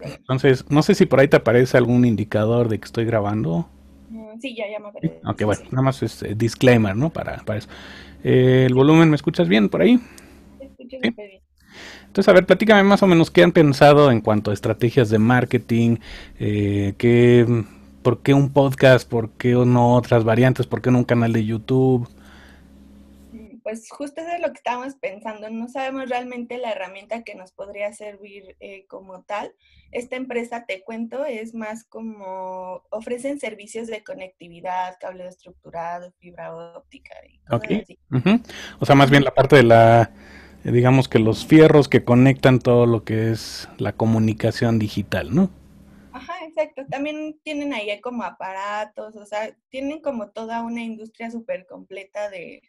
Entonces, no sé si por ahí te aparece algún indicador de que estoy grabando. Mm, sí, ya, ya me aparece. Ok, bueno, nada más es este, disclaimer, ¿no? Para, para eso. Eh, ¿El volumen me escuchas bien por ahí? escucho bien. Entonces, a ver, platícame más o menos qué han pensado en cuanto a estrategias de marketing, eh, qué, por qué un podcast, por qué no otras variantes, por qué no un canal de YouTube pues justo eso es lo que estábamos pensando, no sabemos realmente la herramienta que nos podría servir eh, como tal. Esta empresa, te cuento, es más como ofrecen servicios de conectividad, cable estructurado, fibra óptica y así. O sea, más bien la parte de la, eh, digamos que los fierros que conectan todo lo que es la comunicación digital, ¿no? Ajá, exacto. También tienen ahí como aparatos, o sea, tienen como toda una industria súper completa de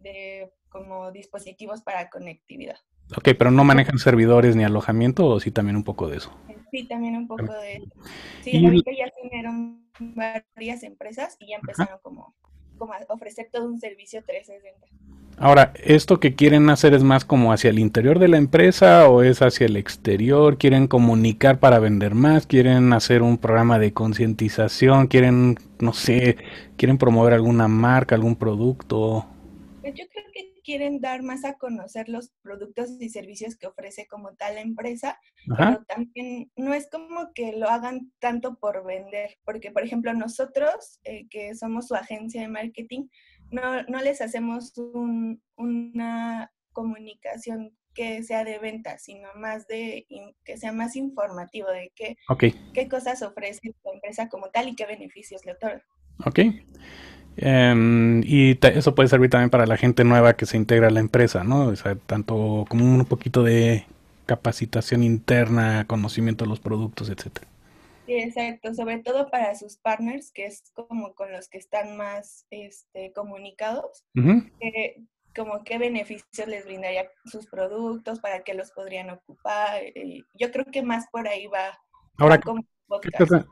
de, como dispositivos para conectividad. Ok, pero no manejan servidores ni alojamiento, o sí también un poco de eso. Sí, también un poco de eso. Sí, que ya tuvieron varias empresas y ya empezaron como, como, a ofrecer todo un servicio 360. Ahora, ¿esto que quieren hacer es más como hacia el interior de la empresa o es hacia el exterior? ¿Quieren comunicar para vender más? ¿Quieren hacer un programa de concientización? ¿Quieren, no sé, quieren promover alguna marca, algún producto? Pues, yo creo que quieren dar más a conocer los productos y servicios que ofrece como tal la empresa, pero también no es como que lo hagan tanto por vender, porque por ejemplo nosotros, eh, que somos su agencia de marketing, no, no les hacemos una comunicación que sea de venta, sino más de que sea más informativo de qué, qué cosas ofrece la empresa como tal y qué beneficios le otorga. Ok. Em, y eso puede servir también para la gente nueva que se integra a la empresa, ¿no? O sea, tanto como un poquito de capacitación interna, conocimiento de los productos, etcétera. Sí, exacto, sobre todo para sus partners, que es como con los que están más este, comunicados, como qué beneficios les brindaría sus productos, para qué los podrían ocupar. yo creo que más por ahí va. Ahora,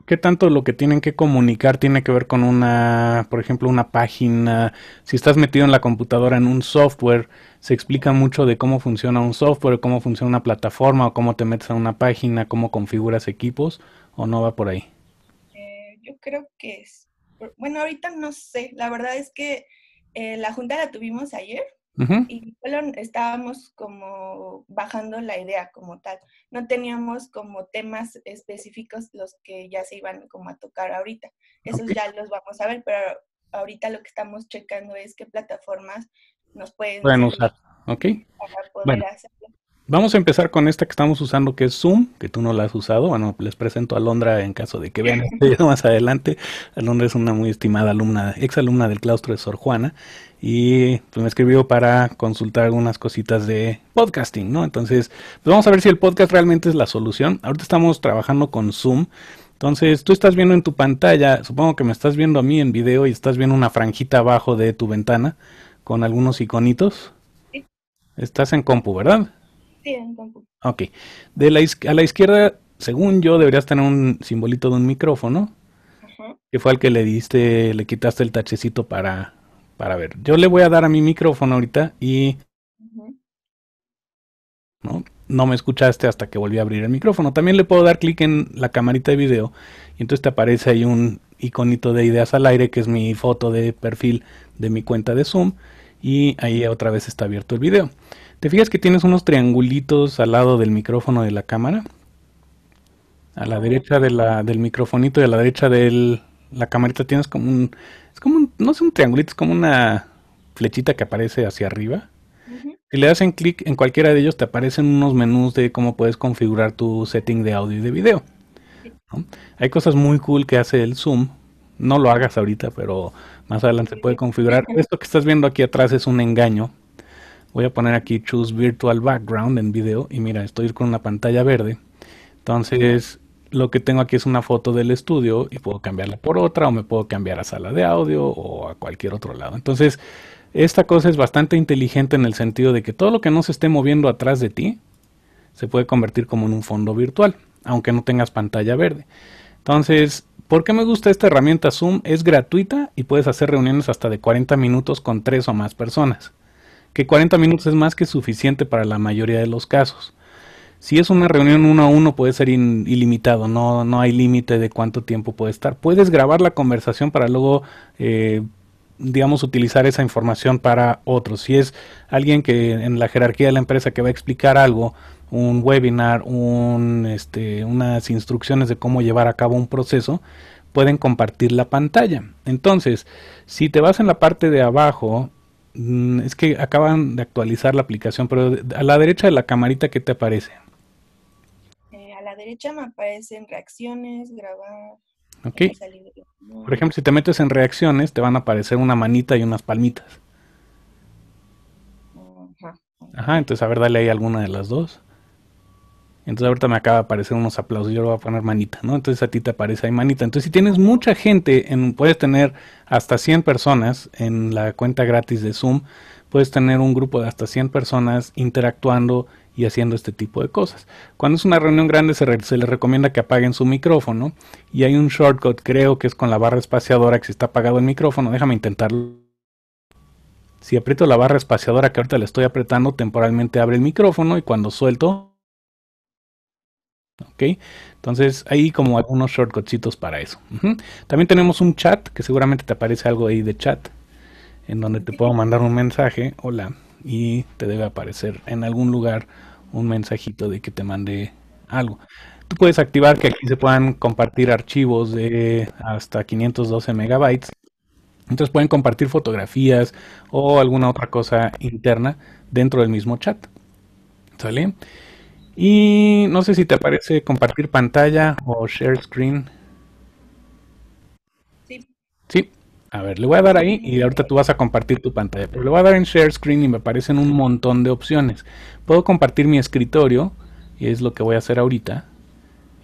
¿Qué, tanto lo que tienen que comunicar tiene que ver con una, por ejemplo, una página? Si estás metido en la computadora en un software, se explica mucho de cómo funciona un software, cómo funciona una plataforma, o cómo te metes a una página, cómo configuras equipos, o no va por ahí. Eh, yo creo que es. Bueno, ahorita no sé. La verdad es que eh, la junta la tuvimos ayer y solo estábamos como bajando la idea como tal. No teníamos como temas específicos los que ya se iban como a tocar ahorita. Esos ya los vamos a ver, pero ahorita lo que estamos checando es qué plataformas nos pueden, usar. Para poder hacerlo. Vamos a empezar con esta que estamos usando, que es Zoom, que tú no la has usado. Bueno, les presento a Londra en caso de que vean más adelante. Alondra es una muy estimada alumna, ex alumna del claustro de Sor Juana, y pues, me escribió para consultar algunas cositas de podcasting, ¿no? Entonces, pues vamos a ver si el podcast realmente es la solución. Ahorita estamos trabajando con Zoom. Entonces, tú estás viendo en tu pantalla, supongo que me estás viendo a mí en video y estás viendo una franjita abajo de tu ventana con algunos iconitos. Estás en compu, ¿verdad? Ok. De la a la izquierda, según yo, deberías tener un simbolito de un micrófono. Que fue al que le diste, le quitaste el tachecito para, para ver. Yo le voy a dar a mi micrófono ahorita y. ¿no? no me escuchaste hasta que volví a abrir el micrófono. También le puedo dar clic en la camarita de video y entonces te aparece ahí un iconito de ideas al aire que es mi foto de perfil de mi cuenta de Zoom y ahí otra vez está abierto el video. ¿Te fijas que tienes unos triangulitos al lado del micrófono de la cámara? A la derecha del microfonito y a la derecha de la camarita tienes como un... Es como un, no es un triangulito, es como una flechita que aparece hacia arriba. Si le hacen clic en cualquiera de ellos te aparecen unos menús de cómo puedes configurar tu setting de audio y de video. Hay cosas muy cool que hace el Zoom no lo hagas ahorita, pero más adelante se puede configurar. Esto que estás viendo aquí atrás es un engaño. Voy a poner aquí Choose Virtual Background en video y mira, estoy con una pantalla verde. Entonces, lo que tengo aquí es una foto del estudio y puedo cambiarla por otra o me puedo cambiar a sala de audio o a cualquier otro lado. Entonces, esta cosa es bastante inteligente en el sentido de que todo lo que no se esté moviendo atrás de ti se puede convertir como en un fondo virtual, aunque no tengas pantalla verde. Entonces, ¿Por qué me gusta esta herramienta Zoom? Es gratuita y puedes hacer reuniones hasta de 40 minutos con 3 o más personas, que 40 minutos es más que suficiente para la mayoría de los casos. Si es una reunión uno a uno puede ser ilimitado, no, no hay límite de cuánto tiempo puede estar. Puedes grabar la conversación para luego, eh, digamos, utilizar esa información para otros. Si es alguien que en la jerarquía de la empresa que va a explicar algo, un webinar, este, unas instrucciones de cómo llevar a cabo un proceso, pueden compartir la pantalla. Entonces, si te vas en la parte de abajo, mm, es que acaban de actualizar la aplicación, pero a la derecha de la camarita, ¿qué te aparece? Eh, a la derecha me aparecen reacciones, grabar. Ok. Por ejemplo, si te metes en reacciones, te van a aparecer una manita y unas palmitas. Ajá. Ajá, entonces a ver, dale ahí alguna de las dos. Entonces ahorita me acaba de aparecer unos aplausos, yo le voy a poner manita, ¿no? Entonces a ti te aparece ahí manita. Entonces si tienes mucha gente, en, puedes tener hasta 100 personas en la cuenta gratis de Zoom, puedes tener un grupo de hasta 100 personas interactuando y haciendo este tipo de cosas. Cuando es una reunión grande se, se les recomienda que apaguen su micrófono y hay un shortcut, creo que es con la barra espaciadora que si está apagado el micrófono, déjame intentarlo. Si aprieto la barra espaciadora que ahorita le estoy apretando, temporalmente abre el micrófono y cuando suelto ¿ok? Entonces hay como algunos shortcutsitos para eso. También tenemos un chat, que seguramente te aparece algo ahí de chat, en donde te puedo mandar un mensaje, hola, y te debe aparecer en algún lugar un mensajito de que te mande algo. Tú puedes activar que aquí se puedan compartir archivos de hasta 512 megabytes. Entonces pueden compartir fotografías o alguna otra cosa interna dentro del mismo chat. ¿Sale? Y no sé si te aparece compartir pantalla o share screen. Sí. Sí. A ver, le voy a dar ahí y ahorita tú vas a compartir tu pantalla. Pero le voy a dar en share screen y me aparecen un montón de opciones. Puedo compartir mi escritorio y es lo que voy a hacer ahorita.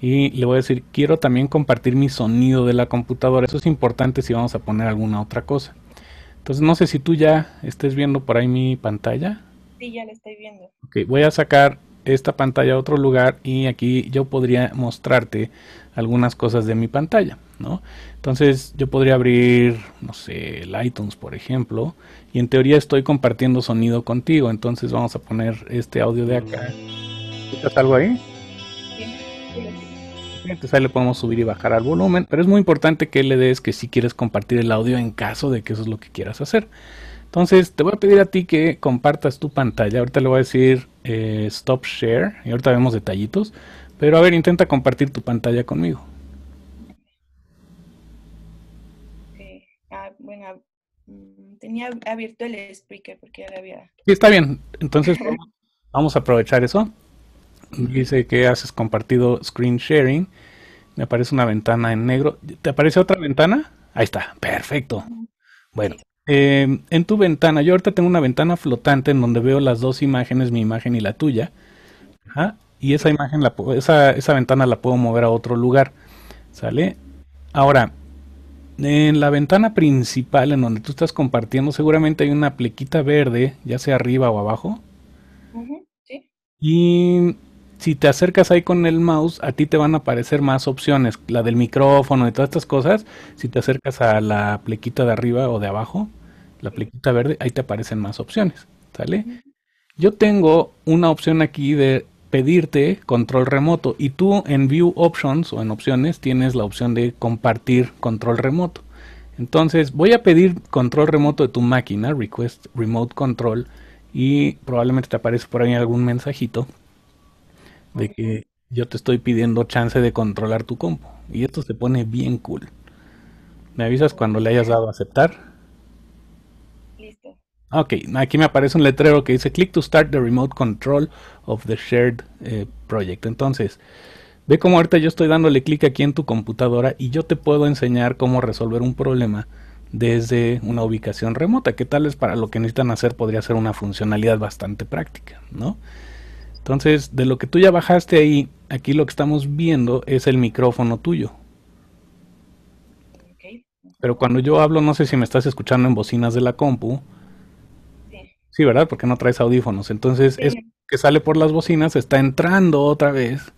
Y le voy a decir, quiero también compartir mi sonido de la computadora. Eso es importante si vamos a poner alguna otra cosa. Entonces, no sé si tú ya estés viendo por ahí mi pantalla. Sí, ya la estoy viendo. Ok, voy a sacar esta pantalla a otro lugar y aquí yo podría mostrarte algunas cosas de mi pantalla, ¿no? Entonces yo podría abrir, no sé, el iTunes, por ejemplo, y en teoría estoy compartiendo sonido contigo, entonces vamos a poner este audio de acá. ¿Escuchas algo ahí? Entonces ahí le podemos subir y bajar al volumen, pero es muy importante que le des que si quieres compartir el audio en caso de que eso es lo que quieras hacer. Entonces, te voy a pedir a ti que compartas tu pantalla. Ahorita le voy a decir eh, stop share y ahorita vemos detallitos. Pero a ver, intenta compartir tu pantalla conmigo. Sí. Ah, bueno, ah, mm, tenía abierto el speaker porque ya había... Sí, está bien. Entonces, vamos a aprovechar eso. Dice que haces compartido screen sharing. Me aparece una ventana en negro. ¿Te aparece otra ventana? Ahí está, perfecto. Bueno, Em, en tu ventana, yo ahorita tengo una ventana flotante en donde veo las dos imágenes, mi imagen y la tuya. y esa imagen, la, esa, ventana la puedo mover a otro lugar. ¿Sale? Ahora, en la ventana principal en donde tú estás compartiendo, seguramente hay una plequita verde, ya sea arriba o abajo. Y si te acercas ahí con el mouse, a ti te van a aparecer más opciones, la del micrófono y todas estas cosas, si te acercas a la plequita de arriba o de abajo la plicita verde, ahí te aparecen más opciones, ¿sale? Yo tengo una opción aquí de pedirte control remoto y tú en View Options o en opciones tienes la opción de compartir control remoto. Entonces voy a pedir control remoto de tu máquina, request remote control, y probablemente te aparece por ahí algún mensajito de que yo te estoy pidiendo chance de controlar tu compo. Y esto se pone bien cool. Me avisas cuando le hayas dado a aceptar Ok, aquí me aparece un letrero que dice click to start the remote control of the shared eh, project. Entonces, ve como ahorita yo estoy dándole clic aquí en tu computadora y yo te puedo enseñar cómo resolver un problema desde una ubicación remota, que tal es para lo que necesitan hacer podría ser una funcionalidad bastante práctica, ¿no? Entonces, de lo que tú ya bajaste ahí, aquí lo que estamos viendo es el micrófono tuyo. Pero cuando yo hablo, no sé si me estás escuchando en bocinas de la compu, Sí, ¿verdad? Porque no traes audífonos. Entonces, es eso que sale por las bocinas está entrando otra vez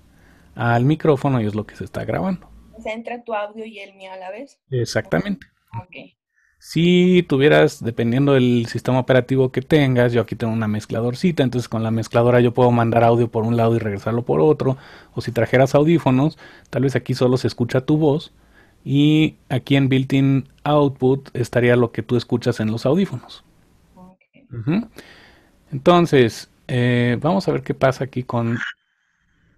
al micrófono y es lo que se está grabando. O sea, entra tu audio y el mío a la vez. Exactamente. Si tuvieras, dependiendo del sistema operativo que tengas, yo aquí tengo una mezcladorcita, entonces con la mezcladora yo puedo mandar audio por un lado y regresarlo por otro. O si trajeras audífonos, tal vez aquí solo se escucha tu voz y aquí en built-in output estaría lo que tú escuchas en los audífonos. Entonces, eh, vamos a ver qué pasa aquí con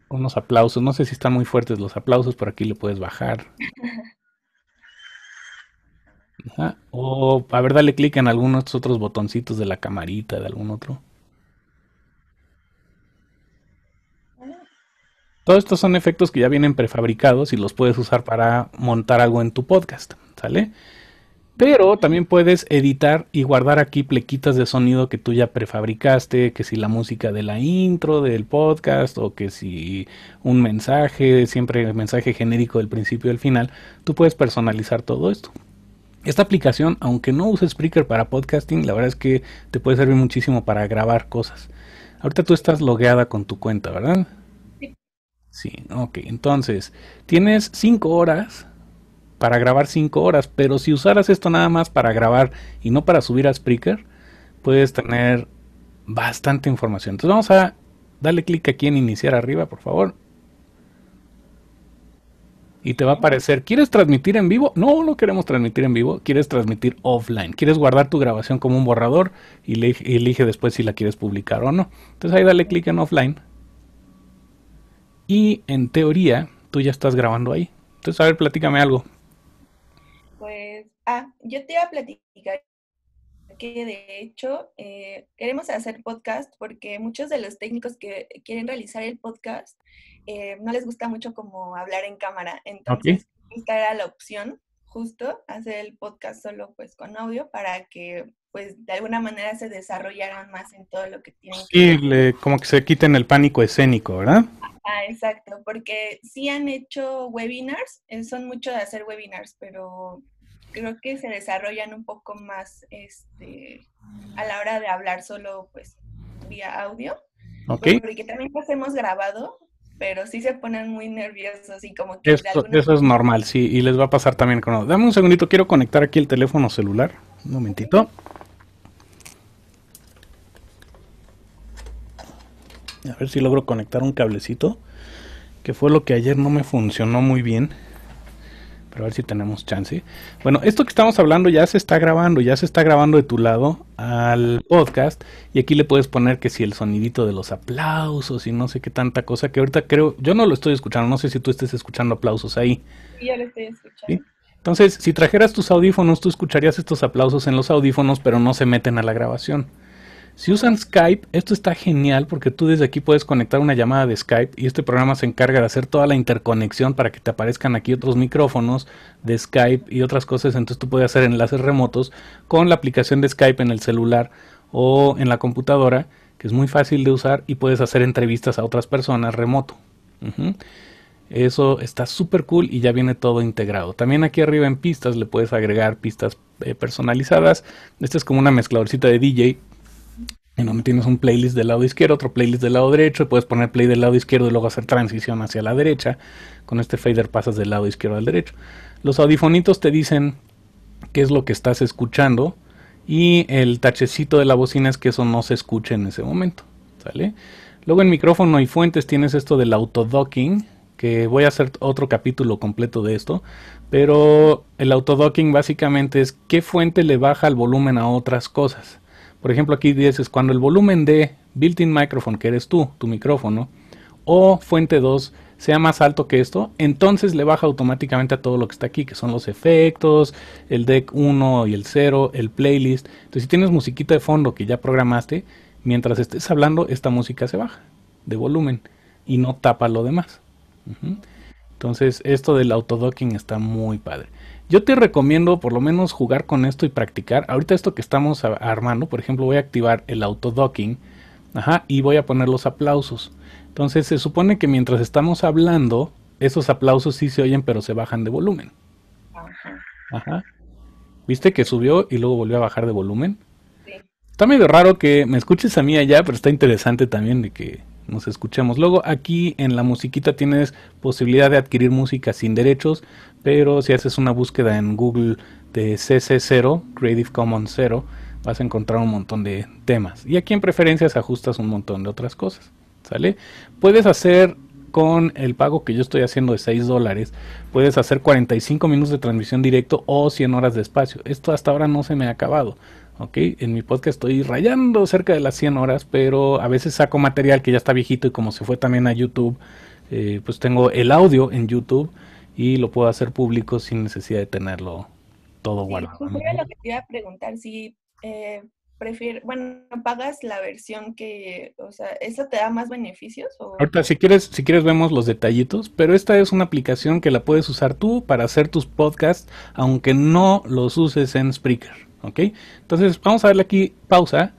unos aplausos. No sé si están muy fuertes los aplausos, por aquí le puedes bajar. O, a ver, dale clic en algunos otros botoncitos de la camarita, de algún otro. Todos estos son efectos que ya vienen prefabricados y los puedes usar para montar algo en tu podcast, ¿sale? Pero también puedes editar y guardar aquí plequitas de sonido que tú ya prefabricaste, que si la música de la intro del podcast o que si un mensaje, siempre el mensaje genérico del principio y del final, tú puedes personalizar todo esto. Esta aplicación, aunque no uses Spreaker para podcasting, la verdad es que te puede servir muchísimo para grabar cosas. Ahorita tú estás logueada con tu cuenta, ¿verdad? Sí. Sí, ok. Entonces, tienes cinco horas para grabar 5 horas, pero si usaras esto nada más para grabar y no para subir a Spreaker, puedes tener bastante información. Entonces vamos a darle clic aquí en iniciar arriba, por favor. Y te va a aparecer, ¿quieres transmitir en vivo? No, no queremos transmitir en vivo, quieres transmitir offline. ¿Quieres guardar tu grabación como un borrador? Y elige, después si la quieres publicar o no. Entonces ahí dale clic en offline. Y en teoría, tú ya estás grabando ahí. Entonces, a ver, platícame algo. Ah, yo te iba a platicar que de hecho eh, queremos hacer podcast porque muchos de los técnicos que quieren realizar el podcast eh, no les gusta mucho como hablar en cámara. Entonces, esta era la opción justo, hacer el podcast solo pues con audio para que pues de alguna manera se desarrollaran más en todo lo que tienen. Sí, como que se quiten el pánico escénico, ¿verdad? Ah, exacto, porque sí han hecho webinars, eh, son mucho de hacer webinars, pero creo que se desarrollan un poco más este, a la hora de hablar solo pues vía audio. Porque también los hemos grabado, pero sí se ponen muy nerviosos y como que... Eso es normal, sí, y les va a pasar también con... Dame un segundito, quiero conectar aquí el teléfono celular. Un momentito. A ver si logro conectar un cablecito, que fue lo que ayer no me funcionó muy bien pero a ver si tenemos chance. Bueno, esto que estamos hablando ya se está grabando, ya se está grabando de tu lado al podcast y aquí le puedes poner que si el sonidito de los aplausos y no sé qué tanta cosa que ahorita creo, yo no lo estoy escuchando, no sé si tú estés escuchando aplausos ahí. Sí, ya lo estoy escuchando. Entonces, si trajeras tus audífonos, tú escucharías estos aplausos en los audífonos, pero no se meten a la grabación. Si usan Skype, esto está genial porque tú desde aquí puedes conectar una llamada de Skype y este programa se encarga de hacer toda la interconexión para que te aparezcan aquí otros micrófonos de Skype y otras cosas. Entonces tú puedes hacer enlaces remotos con la aplicación de Skype en el celular o en la computadora, que es muy fácil de usar y puedes hacer entrevistas a otras personas remoto. Eso está súper cool y ya viene todo integrado. También aquí arriba en pistas le puedes agregar pistas eh, personalizadas. Esta es como una mezcladorcita de DJ en donde tienes un playlist del lado izquierdo, otro playlist del lado derecho, y puedes poner play del lado izquierdo y luego hacer transición hacia la derecha. Con este fader pasas del lado izquierdo al derecho. Los audifonitos te dicen qué es lo que estás escuchando y el tachecito de la bocina es que eso no se escuche en ese momento. ¿sale? Luego en micrófono y fuentes tienes esto del autodocking, que voy a hacer otro capítulo completo de esto, pero el autodocking básicamente es qué fuente le baja el volumen a otras cosas. Por ejemplo, aquí dices, cuando el volumen de built-in microphone, que eres tú, tu micrófono, o fuente 2 sea más alto que esto, entonces le baja automáticamente a todo lo que está aquí, que son los efectos, el deck 1 y el 0, el playlist. Entonces, si tienes musiquita de fondo que ya programaste, mientras estés hablando, esta música se baja de volumen y no tapa lo demás. Entonces, esto del autodocking está muy padre. Yo te recomiendo por lo menos jugar con esto y practicar. Ahorita esto que estamos armando, por ejemplo, voy a activar el autodocking. Ajá, y voy a poner los aplausos. Entonces se supone que mientras estamos hablando, esos aplausos sí se oyen, pero se bajan de volumen. Ajá. ¿Viste que subió y luego volvió a bajar de volumen? Sí. Está medio raro que me escuches a mí allá, pero está interesante también de que nos escuchemos luego. Aquí en la musiquita tienes posibilidad de adquirir música sin derechos, pero si haces una búsqueda en Google de CC0, Creative Commons 0, vas a encontrar un montón de temas. Y aquí en preferencias ajustas un montón de otras cosas. ¿Sale? Puedes hacer con el pago que yo estoy haciendo de 6 dólares, puedes hacer 45 minutos de transmisión directo o 100 horas de espacio. Esto hasta ahora no se me ha acabado. En mi podcast estoy rayando cerca de las 100 horas, pero a veces saco material que ya está viejito y como se fue también a YouTube, eh, pues tengo el audio en YouTube y lo puedo hacer público sin necesidad de tenerlo todo guardado. lo que iba a preguntar, si eh, prefieres, bueno, pagas la versión que, o sea, ¿eso te da más beneficios? Ahorita, si quieres, si quieres vemos los detallitos, pero esta es una aplicación que la puedes usar tú para hacer tus podcasts, aunque no los uses en Spreaker. ¿ok? Entonces vamos a darle aquí pausa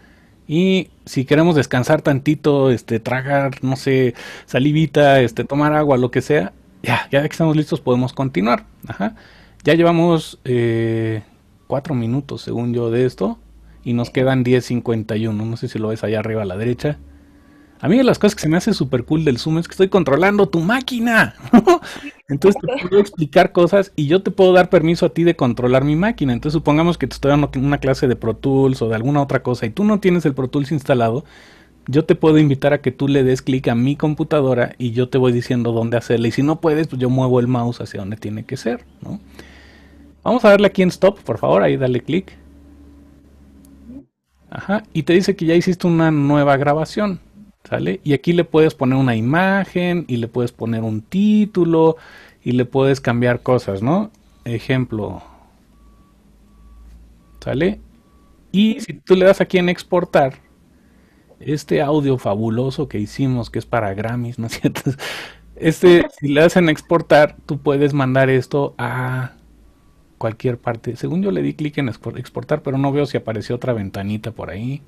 y si queremos descansar tantito, este, tragar, no sé, salivita, este, tomar agua, lo que sea, ya, ya que estamos listos podemos continuar. Ya llevamos eh, cuatro minutos, según yo, de esto y nos quedan 10.51. No sé si lo ves allá arriba a la derecha. A mí de las cosas que se me hace súper cool del Zoom es que estoy controlando tu máquina. Entonces te puedo explicar cosas y yo te puedo dar permiso a ti de controlar mi máquina. Entonces supongamos que te estoy dando una clase de Pro Tools o de alguna otra cosa y tú no tienes el Pro Tools instalado. Yo te puedo invitar a que tú le des clic a mi computadora y yo te voy diciendo dónde hacerle. Y si no puedes, pues yo muevo el mouse hacia donde tiene que ser. Vamos a darle aquí en stop, por favor. Ahí dale clic. Ajá. Y te dice que ya hiciste una nueva grabación. ¿Sale? Y aquí le puedes poner una imagen y le puedes poner un título y le puedes cambiar cosas, ¿no? Ejemplo. ¿Sale? Y si tú le das aquí en exportar, este audio fabuloso que hicimos, que es para Grammys, ¿no es cierto? Este, si le das en exportar, tú puedes mandar esto a cualquier parte. Según yo le di clic en exportar, pero no veo si apareció otra ventanita por ahí.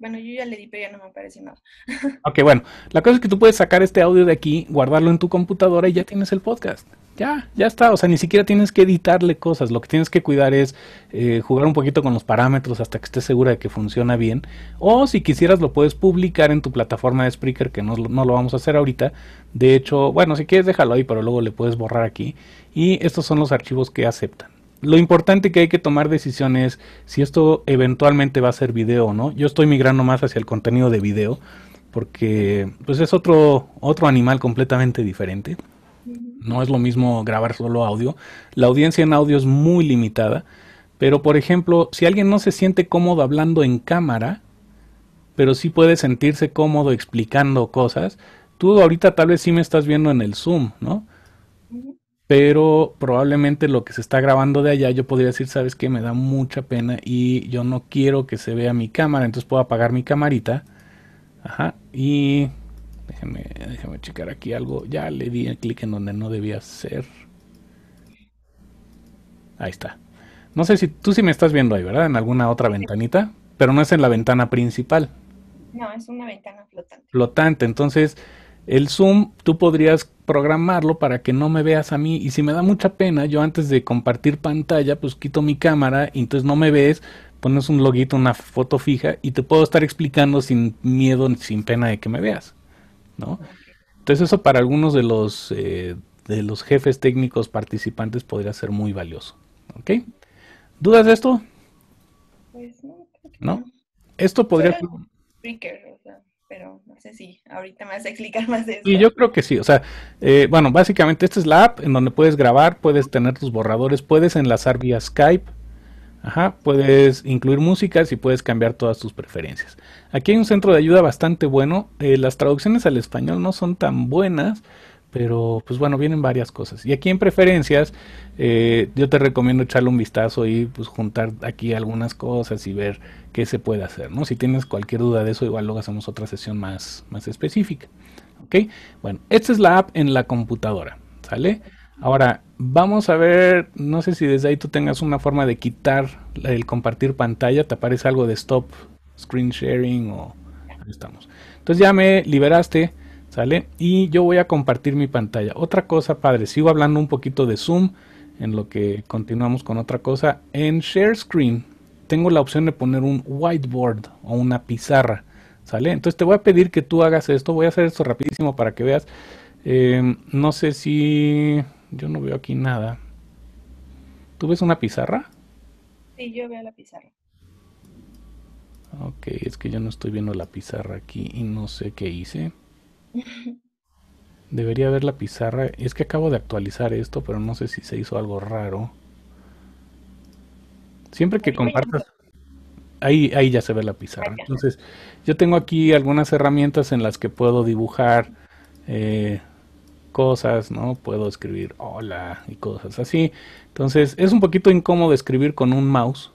Bueno, yo ya le di, pero ya no me aparece nada. ok, bueno. La cosa es que tú puedes sacar este audio de aquí, guardarlo en tu computadora y ya tienes el podcast. Ya, ya está. O sea, ni siquiera tienes que editarle cosas. Lo que tienes que cuidar es eh, jugar un poquito con los parámetros hasta que estés segura de que funciona bien. O si quisieras, lo puedes publicar en tu plataforma de Spreaker, que no, no lo vamos a hacer ahorita. De hecho, bueno, si quieres, déjalo ahí, pero luego le puedes borrar aquí. Y estos son los archivos que aceptan lo importante que hay que tomar decisiones si esto eventualmente va a ser video o no. Yo estoy migrando más hacia el contenido de video porque pues es otro otro animal completamente diferente. No es lo mismo grabar solo audio. La audiencia en audio es muy limitada, pero por ejemplo, si alguien no se siente cómodo hablando en cámara, pero sí puede sentirse cómodo explicando cosas, tú ahorita tal vez sí me estás viendo en el Zoom, ¿no? pero probablemente lo que se está grabando de allá yo podría decir, sabes que me da mucha pena y yo no quiero que se vea mi cámara, entonces puedo apagar mi camarita. Ajá, y déjeme déjeme checar aquí algo, ya le di clic en donde no debía ser. Ahí está. No sé si tú sí me estás viendo ahí, ¿verdad? En alguna otra ventanita, pero no es en la ventana principal. No, es una ventana flotante. Flotante, entonces el Zoom tú podrías programarlo para que no me veas a mí y si me da mucha pena, yo antes de compartir pantalla, pues quito mi cámara y entonces no me ves, pones un loguito, una foto fija y te puedo estar explicando sin miedo, sin pena de que me veas, ¿no? Entonces eso para algunos de los, eh, de los jefes técnicos participantes podría ser muy valioso, ¿ok? ¿Dudas de esto? Pues no. ¿No? Esto podría pero no sé si ahorita me vas a explicar más de eso. Y yo creo que sí, o sea, eh, bueno, básicamente esta es la app en donde puedes grabar, puedes tener tus borradores, puedes enlazar vía Skype, ajá, puedes incluir músicas y puedes cambiar todas tus preferencias. Aquí hay un centro de ayuda bastante bueno, eh, las traducciones al español no son tan buenas, pero pues bueno, vienen varias cosas. Y aquí en preferencias, eh, yo te recomiendo echarle un vistazo y pues juntar aquí algunas cosas y ver qué se puede hacer, ¿no? Si tienes cualquier duda de eso, igual luego hacemos otra sesión más, más específica. ¿Ok? Bueno, esta es la app en la computadora, ¿sale? Ahora, vamos a ver, no sé si desde ahí tú tengas una forma de quitar el compartir pantalla, te aparece algo de stop screen sharing o... Ahí estamos. Entonces ya me liberaste ¿Sale? Y yo voy a compartir mi pantalla. Otra cosa, padre, sigo hablando un poquito de Zoom en lo que continuamos con otra cosa. En Share Screen tengo la opción de poner un whiteboard o una pizarra. ¿Sale? Entonces te voy a pedir que tú hagas esto. Voy a hacer esto rapidísimo para que veas. Em, no sé si... Yo no veo aquí nada. ¿Tú ves una pizarra? Sí, yo veo la pizarra. Ok, es que yo no estoy viendo la pizarra aquí y no sé qué hice. Debería ver la pizarra. Es que acabo de actualizar esto, pero no sé si se hizo algo raro. Siempre que compartas... Ahí, ahí ya se ve la pizarra. Entonces, yo tengo aquí algunas herramientas en las que puedo dibujar eh, cosas, ¿no? Puedo escribir hola y cosas así. Entonces, es un poquito incómodo escribir con un mouse.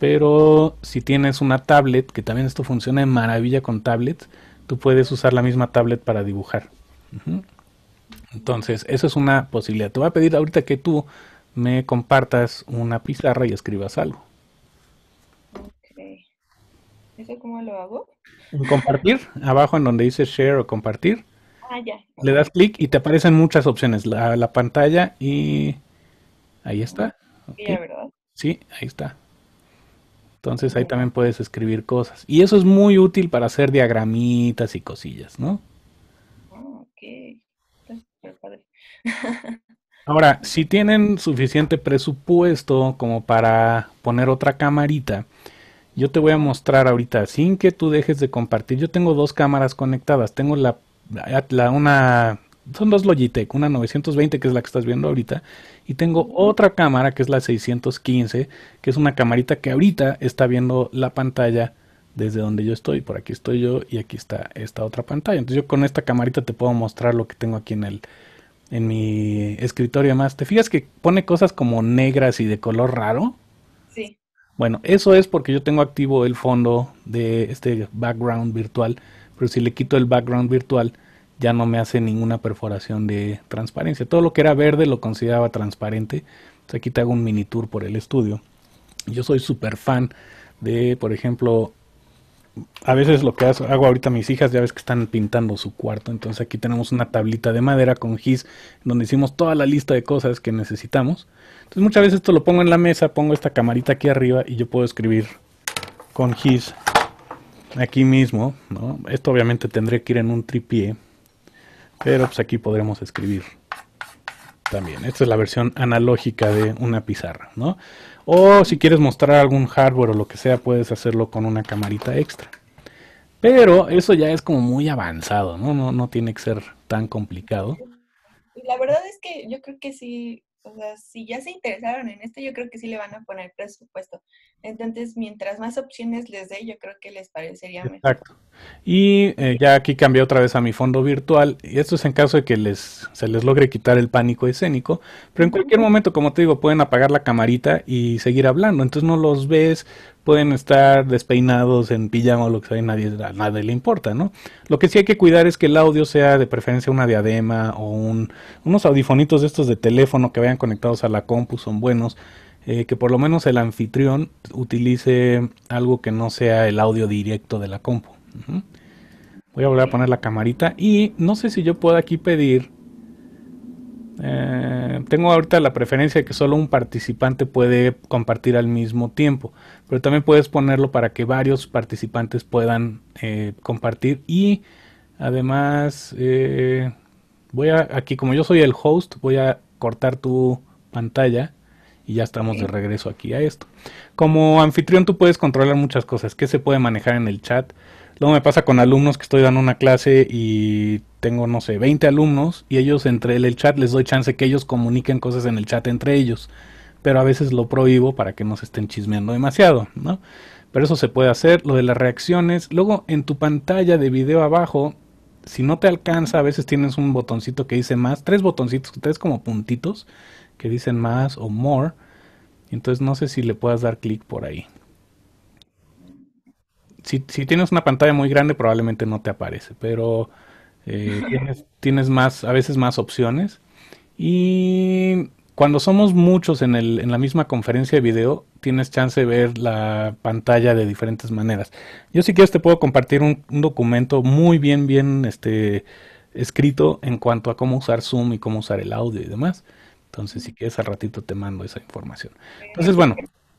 Pero si tienes una tablet, que también esto funciona de maravilla con tablets, tú puedes usar la misma tablet para dibujar. Entonces, eso es una posibilidad. Te voy a pedir ahorita que tú me compartas una pizarra y escribas algo. ¿Eso cómo lo hago? Compartir, abajo en donde dice share o compartir. Ah, ya. Le das clic y te aparecen muchas opciones. La, pantalla y... Ahí está. Sí, ahí está. Entonces ahí también puedes escribir cosas. Y eso es muy útil para hacer diagramitas y cosillas, ¿no? Oh, ok. Ahora, si tienen suficiente presupuesto como para poner otra camarita, yo te voy a mostrar ahorita, sin que tú dejes de compartir. Yo tengo dos cámaras conectadas. Tengo la, la una son dos Logitech, una 920 que es la que estás viendo ahorita, y tengo otra cámara que es la 615, que es una camarita que ahorita está viendo la pantalla desde donde yo estoy, por aquí estoy yo y aquí está esta otra pantalla. Entonces yo con esta camarita te puedo mostrar lo que tengo aquí en el en mi escritorio más. ¿Te fijas que pone cosas como negras y de color raro? Sí. Bueno, eso es porque yo tengo activo el fondo de este background virtual, pero si le quito el background virtual, ya no me hace ninguna perforación de transparencia. Todo lo que era verde lo consideraba transparente. Entonces aquí te hago un mini tour por el estudio. Yo soy súper fan de, por ejemplo, a veces lo que hago ahorita mis hijas, ya ves que están pintando su cuarto, entonces aquí tenemos una tablita de madera con gis donde hicimos toda la lista de cosas que necesitamos. Entonces muchas veces esto lo pongo en la mesa, pongo esta camarita aquí arriba y yo puedo escribir con gis aquí mismo, Esto obviamente tendría que ir en un tripié pero pues aquí podremos escribir también. Esta es la versión analógica de una pizarra, ¿no? O si quieres mostrar algún hardware o lo que sea, puedes hacerlo con una camarita extra. Pero eso ya es como muy avanzado, ¿no? No, no tiene que ser tan complicado. La verdad es que yo creo que sí, o sea, si ya se interesaron en esto, yo creo que sí le van a poner presupuesto. Entonces, mientras más opciones les dé, yo creo que les parecería mejor. Exacto. Y eh, ya aquí cambié otra vez a mi fondo virtual. Y esto es en caso de que les, se les logre quitar el pánico escénico. Pero en cualquier momento, como te digo, pueden apagar la camarita y seguir hablando. Entonces no los ves pueden estar despeinados en pijama o lo que sea, y nadie, a nadie le importa, ¿no? Lo que sí hay que cuidar es que el audio sea de preferencia una diadema o unos audifonitos de estos de teléfono que vayan conectados a la compu, son buenos. Eh, que por lo menos el anfitrión utilice algo que no sea el audio directo de la compu. Voy a volver a poner la camarita y no sé si yo puedo aquí pedir eh, tengo ahorita la preferencia de que solo un participante puede compartir al mismo tiempo, pero también puedes ponerlo para que varios participantes puedan eh, compartir y además eh, voy a aquí como yo soy el host voy a cortar tu pantalla y ya estamos de regreso aquí a esto. Como anfitrión tú puedes controlar muchas cosas, que se puede manejar en el chat, Luego me pasa con alumnos que estoy dando una clase y tengo, no sé, 20 alumnos y ellos entre el, chat les doy chance que ellos comuniquen cosas en el chat entre ellos. Pero a veces lo prohíbo para que no se estén chismeando demasiado, ¿no? Pero eso se puede hacer, lo de las reacciones. Luego en tu pantalla de video abajo, si no te alcanza, a veces tienes un botoncito que dice más, tres botoncitos, tres como puntitos que dicen más o more. Entonces no sé si le puedas dar clic por ahí si, tienes una pantalla muy grande probablemente no te aparece, pero eh, tienes, más, a veces más opciones. Y cuando somos muchos en, la misma conferencia de video, tienes chance de ver la pantalla de diferentes maneras. Yo si quieres te puedo compartir un, documento muy bien, bien este, escrito en cuanto a cómo usar Zoom y cómo usar el audio y demás. Entonces, si quieres, al ratito te mando esa información. Entonces, bueno,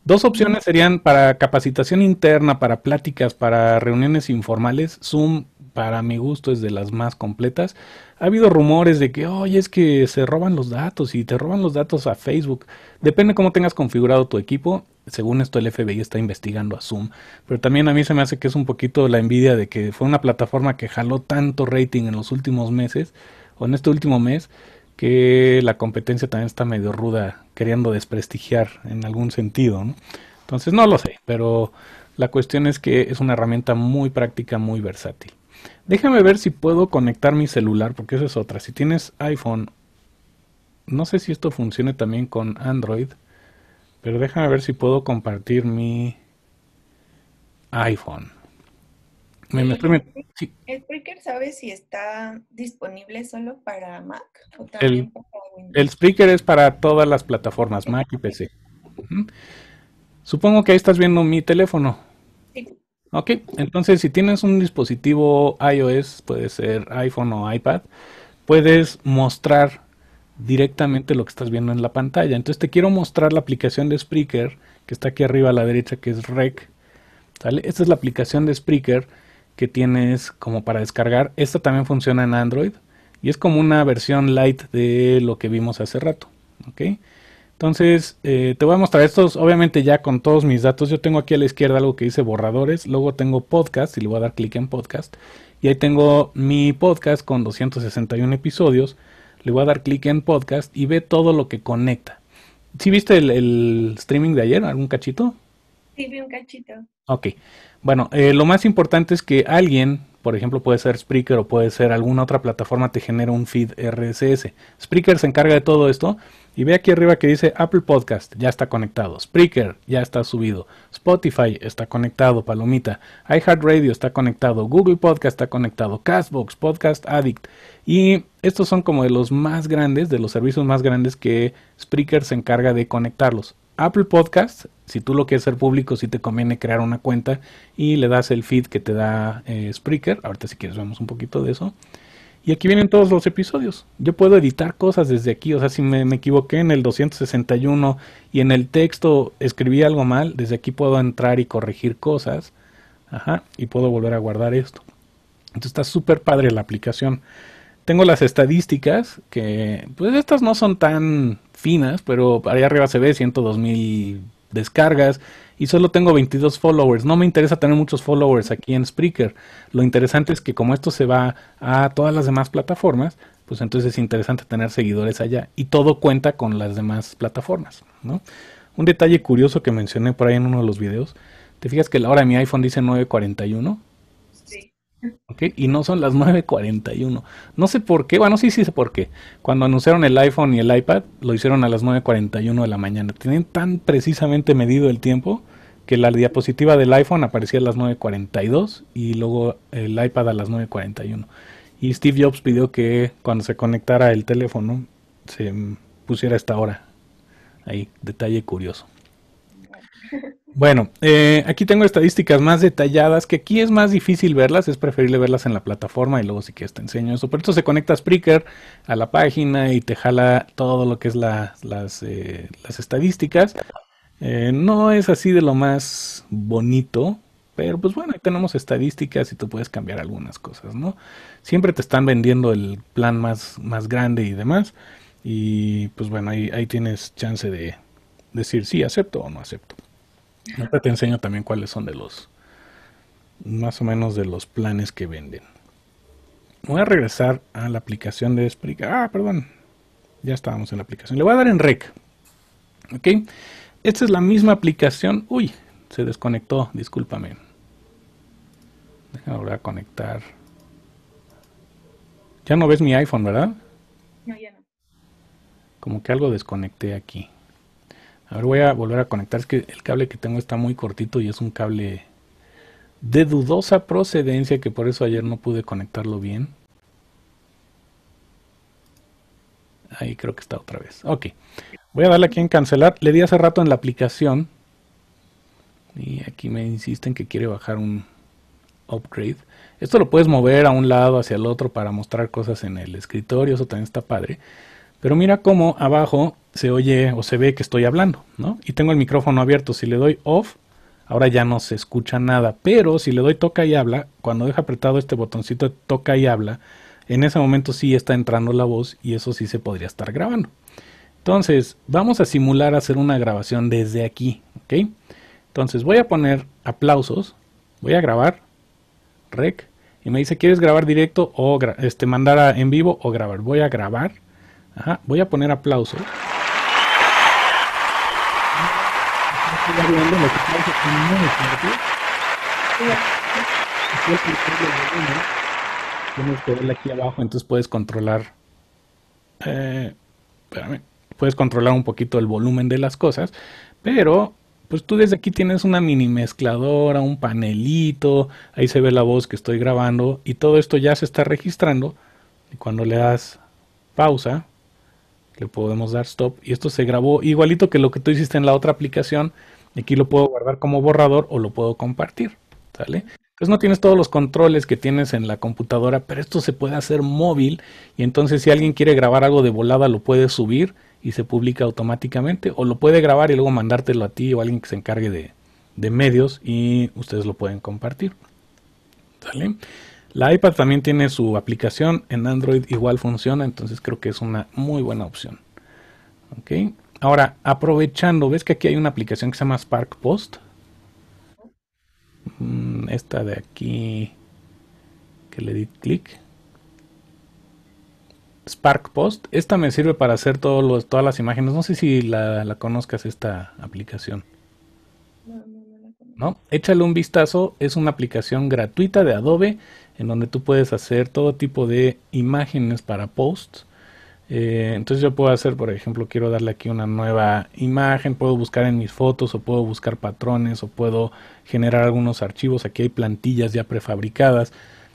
Dos opciones serían para capacitación interna, para pláticas, para reuniones informales. Zoom, para mi gusto, es de las más completas. Ha habido rumores de que, oye, es que se roban los datos y te roban los datos a Facebook. Depende cómo tengas configurado tu equipo. Según esto, el FBI está investigando a Zoom. Pero también a mí se me hace que es un poquito la envidia de que fue una plataforma que jaló tanto rating en los últimos meses, o en este último mes, que la competencia también está medio ruda, queriendo desprestigiar en algún sentido. Entonces no lo sé, pero la cuestión es que es una herramienta muy práctica, muy versátil. Déjame ver si puedo conectar mi celular, porque esa es otra. Si tienes iPhone, no sé si esto funcione también con Android, pero déjame ver si puedo compartir mi iPhone. ¿El Spreaker sabe si está disponible solo para Mac o también para Windows? El Spreaker es para todas las plataformas, Mac y PC. Supongo que ahí estás viendo mi teléfono. Sí. Ok, entonces si tienes un dispositivo iOS, puede ser iPhone o iPad, puedes mostrar directamente lo que estás viendo en la pantalla. Entonces te quiero mostrar la aplicación de Spreaker, que está aquí arriba a la derecha, que es Rec. Esta es la aplicación de Spreaker que tienes como para descargar. Esta también funciona en Android y es como una versión light de lo que vimos hace rato. ¿ok? Entonces, eh, te voy a mostrar estos, obviamente ya con todos mis datos. Yo tengo aquí a la izquierda algo que dice borradores, luego tengo podcast y le voy a dar clic en podcast. Y ahí tengo mi podcast con 261 episodios. Le voy a dar clic en podcast y ve todo lo que conecta. ¿Sí viste el, el streaming de ayer, algún cachito? Sí, vi un cachito. Ok. Bueno, eh, lo más importante es que alguien, por ejemplo, puede ser Spreaker o puede ser alguna otra plataforma, te genera un feed RSS. Spreaker se encarga de todo esto y ve aquí arriba que dice Apple Podcast, ya está conectado. Spreaker, ya está subido. Spotify está conectado, Palomita. iHeartRadio está conectado. Google Podcast está conectado. Castbox, Podcast Addict. Y estos son como de los más grandes, de los servicios más grandes que Spreaker se encarga de conectarlos. Apple Podcast, si tú lo quieres hacer público, si te conviene crear una cuenta y le das el feed que te da eh, Spreaker. Ahorita si quieres vemos un poquito de eso. Y aquí vienen todos los episodios. Yo puedo editar cosas desde aquí. O sea, si me, me, equivoqué en el 261 y en el texto escribí algo mal, desde aquí puedo entrar y corregir cosas. Ajá, y puedo volver a guardar esto. Entonces está súper padre la aplicación. Tengo las estadísticas, que pues estas no son tan finas, pero allá arriba se ve 102 mil descargas y solo tengo 22 followers. No me interesa tener muchos followers aquí en Spreaker. Lo interesante es que como esto se va a todas las demás plataformas, pues entonces es interesante tener seguidores allá y todo cuenta con las demás plataformas, ¿no? Un detalle curioso que mencioné por ahí en uno de los videos, te fijas que la hora de mi iPhone dice 941 y no son las 9.41. No sé por qué, bueno, sí, sí sé por qué. Cuando anunciaron el iPhone y el iPad, lo hicieron a las 9.41 de la mañana. Tienen tan precisamente medido el tiempo que la diapositiva del iPhone aparecía a las 9.42 y luego el iPad a las 9.41. Y Steve Jobs pidió que cuando se conectara el teléfono se pusiera esta hora. Ahí, detalle curioso. Bueno, eh, aquí tengo estadísticas más detalladas, que aquí es más difícil verlas, es preferible verlas en la plataforma y luego si quieres te enseño eso. Por esto se conecta a Spreaker a la página y te jala todo lo que es eh, las, estadísticas. Eh, no es así de lo más bonito, pero pues bueno, ahí tenemos estadísticas y tú puedes cambiar algunas cosas, ¿no? Siempre te están vendiendo el plan más, más grande y demás. Y pues bueno, ahí, tienes chance de decir si sí, acepto o no acepto te enseño también cuáles son de los, más o menos de los planes que venden. Voy a regresar a la aplicación de explicar. Ah, perdón. Ya estábamos en la aplicación. Le voy a dar en rec. Ok. Esta es la misma aplicación. Uy, se desconectó. Discúlpame. Déjame volver a conectar. Ya no ves mi iPhone, ¿verdad? No, ya no. Como que algo desconecté aquí. A ver, voy a volver a conectar. Es que el cable que tengo está muy cortito y es un cable de dudosa procedencia que por eso ayer no pude conectarlo bien. Ahí creo que está otra vez. Ok. Voy a darle aquí en cancelar. Le di hace rato en la aplicación. Y aquí me insisten que quiere bajar un upgrade. Esto lo puedes mover a un lado hacia el otro para mostrar cosas en el escritorio. Eso también está padre. Pero mira cómo abajo se oye o se ve que estoy hablando, ¿no? Y tengo el micrófono abierto, si le doy off, ahora ya no se escucha nada, pero si le doy toca y habla, cuando deja apretado este botoncito de toca y habla, en ese momento sí está entrando la voz y eso sí se podría estar grabando. Entonces, vamos a simular hacer una grabación desde aquí, ¿ok? Entonces voy a poner aplausos, voy a grabar, rec, y me dice, ¿quieres grabar directo o este, mandar en vivo o grabar? Voy a grabar, voy a poner aplausos. abajo, entonces puedes controlar. Eh, espérame. Puedes controlar un poquito el volumen de las cosas, pero pues tú desde aquí tienes una mini mezcladora, un panelito, ahí se ve la voz que estoy grabando y todo esto ya se está registrando. Y cuando le das pausa, le podemos dar stop y esto se grabó igualito que lo que tú hiciste en la otra aplicación Aquí lo puedo guardar como borrador o lo puedo compartir. ¿Sale? Entonces no tienes todos los controles que tienes en la computadora, pero esto se puede hacer móvil y entonces si alguien quiere grabar algo de volada lo puede subir y se publica automáticamente o lo puede grabar y luego mandártelo a ti o a alguien que se encargue de, medios y ustedes lo pueden compartir. La iPad también tiene su aplicación, en Android igual funciona, entonces creo que es una muy buena opción. ¿Ok? Ahora, aprovechando, ¿ves que aquí hay una aplicación que se llama Spark Post? Mm, esta de aquí, que le di clic. Spark Post, esta me sirve para hacer todas las imágenes. No sé si la, la conozcas esta aplicación. ¿no? Échale un vistazo, es una aplicación gratuita de Adobe en donde tú puedes hacer todo tipo de imágenes para posts eh, entonces yo puedo hacer, por ejemplo, quiero darle aquí una nueva imagen, puedo buscar en mis fotos o puedo buscar patrones o puedo generar algunos archivos. Aquí hay plantillas ya prefabricadas.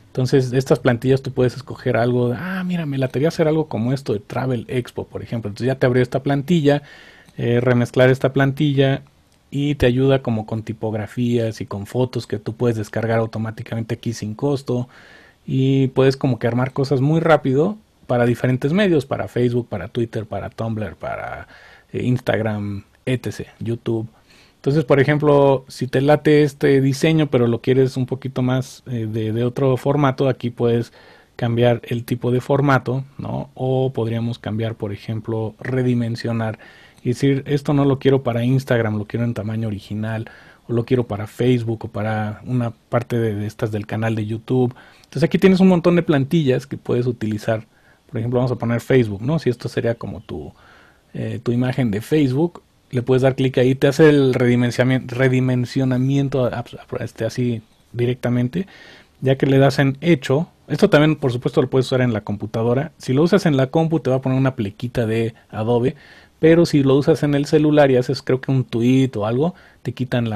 Entonces, estas plantillas tú puedes escoger algo, de, ah, mira, me quería hacer algo como esto de Travel Expo, por ejemplo. Entonces ya te abrió esta plantilla, eh, remezclar esta plantilla y te ayuda como con tipografías y con fotos que tú puedes descargar automáticamente aquí sin costo y puedes como que armar cosas muy rápido para diferentes medios, para Facebook, para Twitter, para Tumblr, para eh, Instagram, etc., YouTube. Entonces, por ejemplo, si te late este diseño, pero lo quieres un poquito más eh, de, otro formato, aquí puedes cambiar el tipo de formato, ¿no? O podríamos cambiar, por ejemplo, redimensionar y decir, esto no lo quiero para Instagram, lo quiero en tamaño original, o lo quiero para Facebook, o para una parte de estas del canal de YouTube. Entonces aquí tienes un montón de plantillas que puedes utilizar por ejemplo, vamos a poner Facebook, ¿no? Si esto sería como tu, eh, tu imagen de Facebook, le puedes dar clic ahí, te hace el redimensionamiento, este, así directamente. Ya que le das en hecho, esto también por supuesto lo puedes usar en la computadora. Si lo usas en la compu te va a poner una plequita de Adobe pero si lo usas en el celular y haces creo que un tweet o algo, te quitan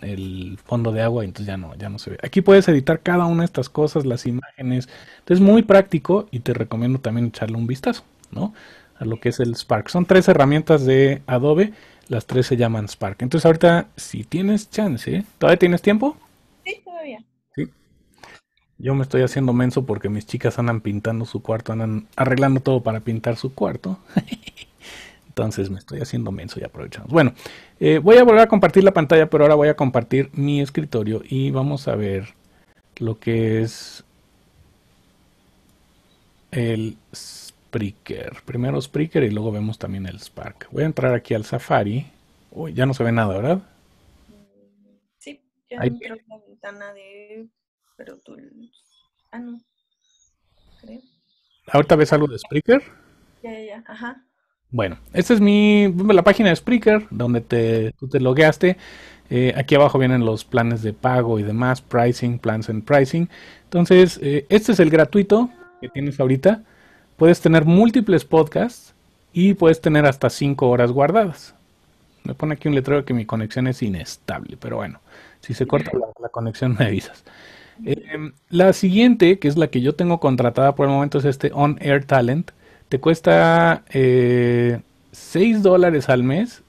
el fondo de agua y entonces ya no, ya no se ve. Aquí puedes editar cada una de estas cosas, las imágenes. Entonces muy práctico y te recomiendo también echarle un vistazo, ¿no? A lo que es el Spark. Son tres herramientas de Adobe, las tres se llaman Spark. Entonces ahorita, si tienes chance, ¿todavía tienes tiempo? Sí, todavía. Sí. Yo me estoy haciendo menso porque mis chicas andan pintando su cuarto, andan arreglando todo para pintar su cuarto. Entonces me estoy haciendo menso y aprovechamos. Bueno, eh, voy a volver a compartir la pantalla, pero ahora voy a compartir mi escritorio y vamos a ver lo que es el Spreaker. Primero Spreaker y luego vemos también el Spark. Voy a entrar aquí al Safari. Uy, ya no se ve nada, ¿verdad? Sí, ya no entró la ventana de pero tú... Ah, no. Creo. ¿Ahorita ves algo de Spreaker? Ya, ya, ya. Ajá. Bueno, esta es mi la página de Spreaker, donde te, tú te logueaste. Eh, aquí abajo vienen los planes de pago y demás, pricing, plans and pricing. Entonces, eh, este es el gratuito que tienes ahorita. Puedes tener múltiples podcasts y puedes tener hasta 5 horas guardadas. Me pone aquí un letrero que mi conexión es inestable, pero bueno, si se corta la, conexión me avisas. Eh, la siguiente, que es la que yo tengo contratada por el momento, es este On Air Talent te cuesta 6 eh, dólares al mes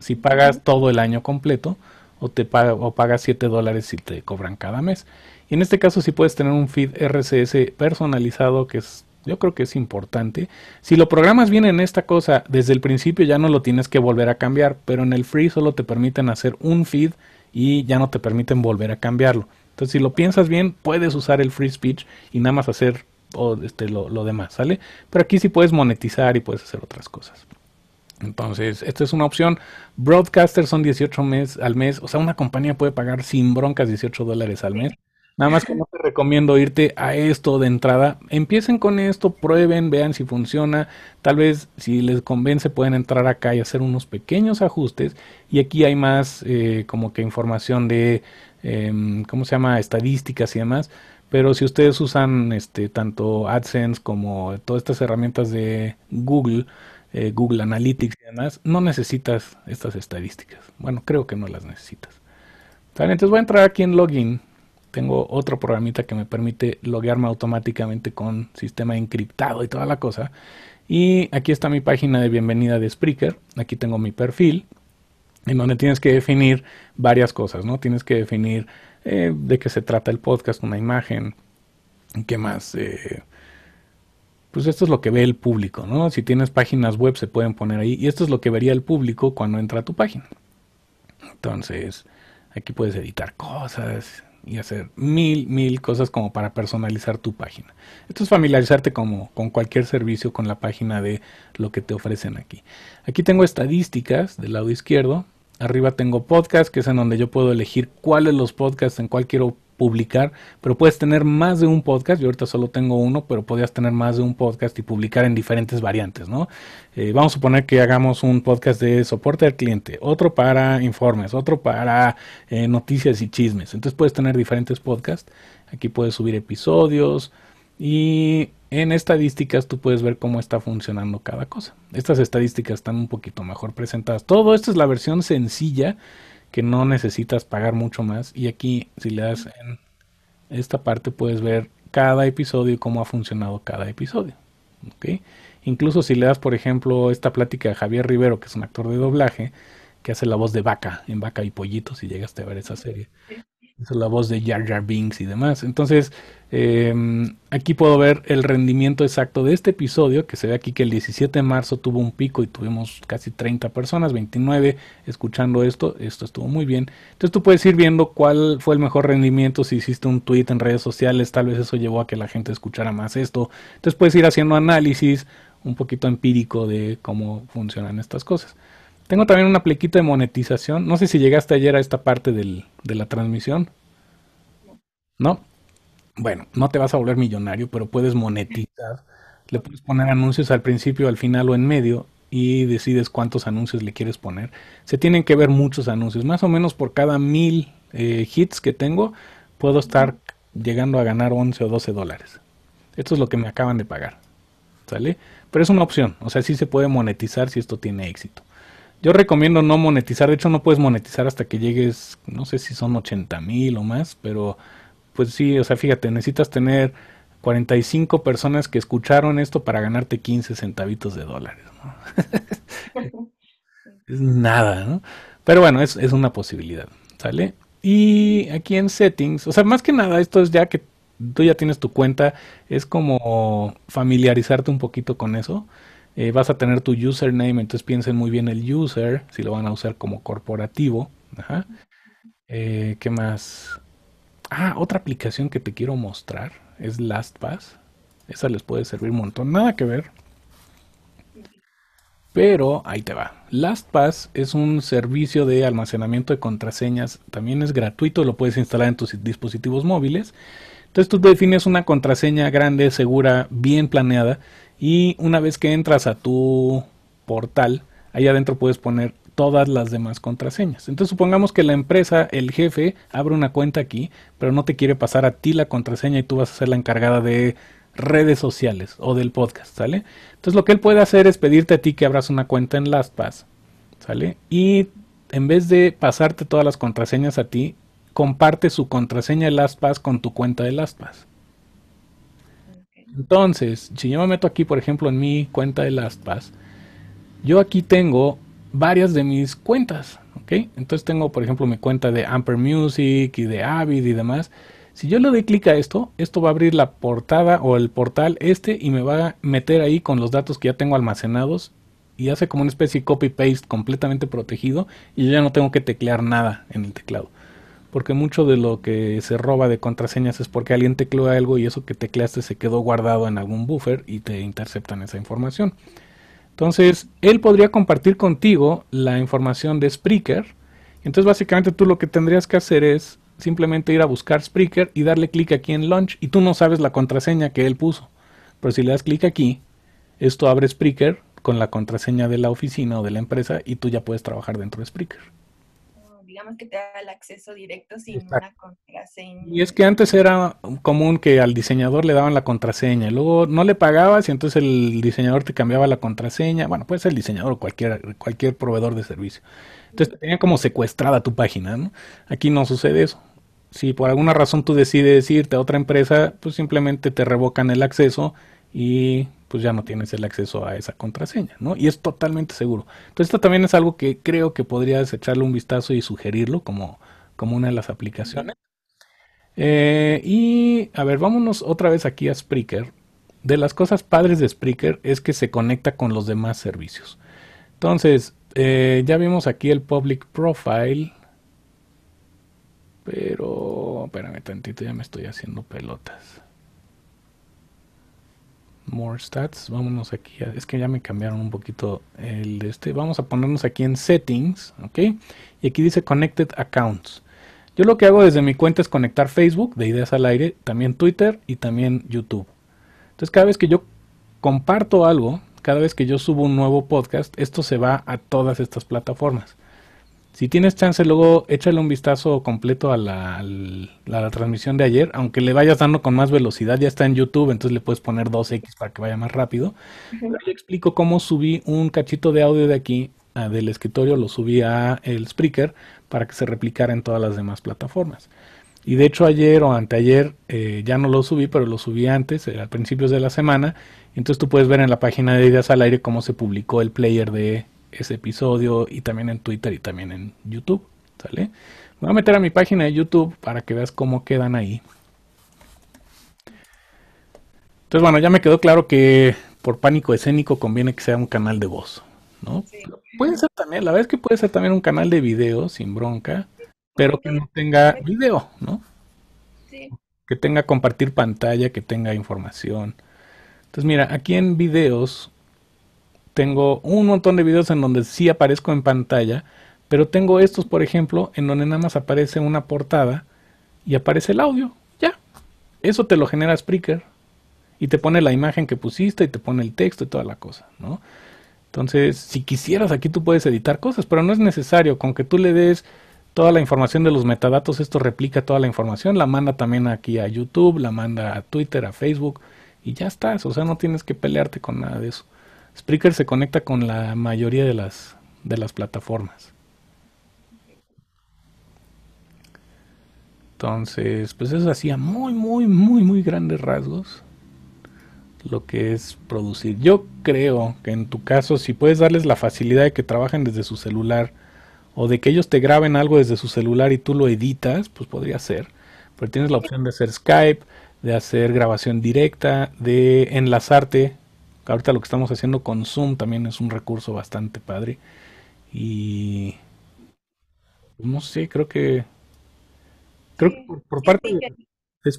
si pagas todo el año completo o, te o pagas 7 dólares si te cobran cada mes. Y en este caso si puedes tener un feed RSS personalizado que es yo creo que es importante. Si lo programas bien en esta cosa, desde el principio ya no lo tienes que volver a cambiar, pero en el free solo te permiten hacer un feed y ya no te permiten volver a cambiarlo. Entonces, si lo piensas bien, puedes usar el free speech y nada más hacer o este, lo, demás, ¿sale? Pero aquí sí puedes monetizar y puedes hacer otras cosas. Entonces, esta es una opción. broadcaster son 18 meses al mes. O sea, una compañía puede pagar sin broncas 18 dólares al mes. Nada más que no te recomiendo irte a esto de entrada. Empiecen con esto, prueben, vean si funciona. Tal vez si les convence pueden entrar acá y hacer unos pequeños ajustes. Y aquí hay más eh, como que información de, em, ¿cómo se llama? Estadísticas y demás. Pero si ustedes usan este, tanto AdSense como todas estas herramientas de Google, eh, Google Analytics y demás, no necesitas estas estadísticas. Bueno, creo que no las necesitas. Entonces voy a entrar aquí en login. Tengo otro programita que me permite loguearme automáticamente con sistema encriptado y toda la cosa. Y aquí está mi página de bienvenida de Spreaker. Aquí tengo mi perfil, en donde tienes que definir varias cosas, ¿no? Tienes que definir eh, de qué se trata el podcast, una imagen, qué más. Eh, pues esto es lo que ve el público, ¿no? Si tienes páginas web se pueden poner ahí y esto es lo que vería el público cuando entra a tu página. Entonces, aquí puedes editar cosas y hacer mil, mil cosas como para personalizar tu página. Esto es familiarizarte como con cualquier servicio, con la página de lo que te ofrecen aquí. Aquí tengo estadísticas del lado izquierdo. Arriba tengo podcast, que es en donde yo puedo elegir cuáles los podcasts en cuál quiero publicar, pero puedes tener más de un podcast. Yo ahorita solo tengo uno, pero podrías tener más de un podcast y publicar en diferentes variantes, ¿no? Eh, vamos a suponer que hagamos un podcast de soporte al cliente, otro para informes, otro para eh, noticias y chismes. Entonces puedes tener diferentes podcasts. Aquí puedes subir episodios y en estadísticas tú puedes ver cómo está funcionando cada cosa. Estas estadísticas están un poquito mejor presentadas. Todo esto es la versión sencilla que no necesitas pagar mucho más. Y aquí si le das en esta parte puedes ver cada episodio y cómo ha funcionado cada episodio. ¿okay? Incluso si le das, por ejemplo, esta plática a Javier Rivero, que es un actor de doblaje, que hace la voz de vaca, en vaca y pollitos, si llegaste a ver esa serie es la voz de Jar Jar Binks y demás. Entonces, em, aquí puedo ver el rendimiento exacto de este episodio, que se ve aquí que el 17 de marzo tuvo un pico y tuvimos casi 30 personas, 29 escuchando esto, esto estuvo muy bien. Entonces tú puedes ir viendo cuál fue el mejor rendimiento, si hiciste un tweet en redes sociales, tal vez eso llevó a que la gente escuchara más esto. Entonces puedes ir haciendo análisis un poquito empírico de cómo funcionan estas cosas. Tengo también una plequita de monetización. No sé si llegaste ayer a esta parte de la transmisión. ¿No? Bueno, no te vas a volver millonario, pero puedes monetizar. Le puedes poner anuncios al principio, al final o en medio y decides cuántos anuncios le quieres poner. Se tienen que ver muchos anuncios. Más o menos por cada mil eh, hits que tengo, puedo estar llegando a ganar 11 o 12 dólares. Esto es lo que me acaban de pagar. ¿Sale? Pero es una opción. O sea, sí se puede monetizar si esto tiene éxito. Yo recomiendo no monetizar, de hecho no puedes monetizar hasta que llegues, no sé si son 80 mil o más, pero pues sí, o sea, fíjate, necesitas tener 45 personas que escucharon esto para ganarte 15 centavitos de dólares. es nada, ¿no? Pero bueno, es, es, una posibilidad, ¿sale? Y aquí en settings, o sea, más que nada, esto es ya que tú ya tienes tu cuenta, es como familiarizarte un poquito con eso. Eh, vas a tener tu username, entonces piensen muy bien el user, si lo van a usar como corporativo. Ajá. Eh, ¿Qué más? Ah, otra aplicación que te quiero mostrar es LastPass. Esa les puede servir un montón, nada que ver. Pero ahí te va. LastPass es un servicio de almacenamiento de contraseñas. También es gratuito, lo puedes instalar en tus dispositivos móviles. Entonces tú defines una contraseña grande, segura, bien planeada y una vez que entras a tu portal, ahí adentro puedes poner todas las demás contraseñas. Entonces supongamos que la empresa, el jefe, abre una cuenta aquí, pero no te quiere pasar a ti la contraseña y tú vas a ser la encargada de redes sociales o del podcast, ¿sale? Entonces lo que él puede hacer es pedirte a ti que abras una cuenta en LastPass, ¿sale? Y en vez de pasarte todas las contraseñas a ti, comparte su contraseña de LastPass con tu cuenta de LastPass. Entonces, si yo me meto aquí, por ejemplo, en mi cuenta de LastPass, yo aquí tengo varias de mis cuentas, ¿ok? Entonces tengo, por ejemplo, mi cuenta de Amper Music y de Avid y demás. Si yo le doy clic a esto, esto va a abrir la portada o el portal este y me va a meter ahí con los datos que ya tengo almacenados y hace como una especie de copy-paste completamente protegido y yo ya no tengo que teclear nada en el teclado porque mucho de lo que se roba de contraseñas es porque alguien tecleó algo y eso que tecleaste se quedó guardado en algún buffer y te interceptan esa información. Entonces, él podría compartir contigo la información de Spreaker. Entonces, básicamente tú lo que tendrías que hacer es simplemente ir a buscar Spreaker y darle clic aquí en Launch y tú no sabes la contraseña que él puso. Pero si le das clic aquí, esto abre Spreaker con la contraseña de la oficina o de la empresa y tú ya puedes trabajar dentro de Spreaker digamos que te da el acceso directo sin una contraseña. Y es que antes era común que al diseñador le daban la contraseña, luego no le pagabas y entonces el diseñador te cambiaba la contraseña, bueno, puede ser el diseñador o cualquier, cualquier proveedor de servicio. Entonces te tenían como secuestrada tu página, ¿no? Aquí no sucede eso. Si por alguna razón tú decides irte a otra empresa, pues simplemente te revocan el acceso y pues ya no tienes el acceso a esa contraseña, ¿no? Y es totalmente seguro. Entonces esto también es algo que creo que podrías echarle un vistazo y sugerirlo como, como una de las aplicaciones. Eh, y a ver, vámonos otra vez aquí a Spreaker. De las cosas padres de Spreaker es que se conecta con los demás servicios. Entonces, eh, ya vimos aquí el public profile. Pero, espérame tantito, ya me estoy haciendo pelotas. More Stats. Vámonos aquí. es que ya me cambiaron un poquito el de este. Vamos a ponernos aquí en Settings. ¿Ok? Y aquí dice Connected Accounts. Yo lo que hago desde mi cuenta es conectar Facebook de Ideas al Aire, también Twitter y también YouTube. Entonces cada vez que yo comparto algo, cada vez que yo subo un nuevo podcast, esto se va a todas estas plataformas. Si tienes chance, luego échale un vistazo completo a la, transmisión de ayer. Aunque le vayas dando con más velocidad, ya está en YouTube, entonces le puedes poner 2X para que vaya más rápido. Uh explico cómo subí un cachito de audio de aquí, ah, del escritorio, lo subí a el Spreaker para que se replicara en todas las demás plataformas. Y de hecho ayer o anteayer eh, ya no lo subí, pero lo subí antes, eh, a principios de la semana. Entonces tú puedes ver en la página de Ideas al Aire cómo se publicó el player de ese episodio y también en Twitter y también en YouTube, ¿sale? voy a meter a mi página de YouTube para que veas cómo quedan ahí. Entonces, bueno, ya me quedó claro que por pánico escénico conviene que sea un canal de voz, ¿no? Puede ser también, la verdad es que puede ser también un canal de video sin bronca, pero que no tenga video, ¿no? Que tenga compartir pantalla, que tenga información. Entonces, mira, aquí en videos tengo un montón de videos en donde sí aparezco en pantalla, pero tengo estos, por ejemplo, en donde nada más aparece una portada y aparece el audio. Ya. Eso te lo genera Spreaker. Y te pone la imagen que pusiste y te pone el texto y toda la cosa, ¿no? Entonces, si quisieras, aquí tú puedes editar cosas, pero no es necesario. Con que tú le des toda la información de los metadatos, esto replica toda la información, la manda también aquí a YouTube, la manda a Twitter, a Facebook, y ya estás. O sea, no tienes que pelearte con nada de eso. Spreaker se conecta con la mayoría de las, de las plataformas. Entonces, pues eso hacía muy, muy, muy, muy grandes rasgos lo que es producir. Yo creo que en tu caso, si puedes darles la facilidad de que trabajen desde su celular o de que ellos te graben algo desde su celular y tú lo editas, pues podría ser. Pero tienes la opción de hacer Skype, de hacer grabación directa, de enlazarte ahorita lo que estamos haciendo con Zoom también es un recurso bastante padre. Y pues, no sé, creo que creo que por, parte de,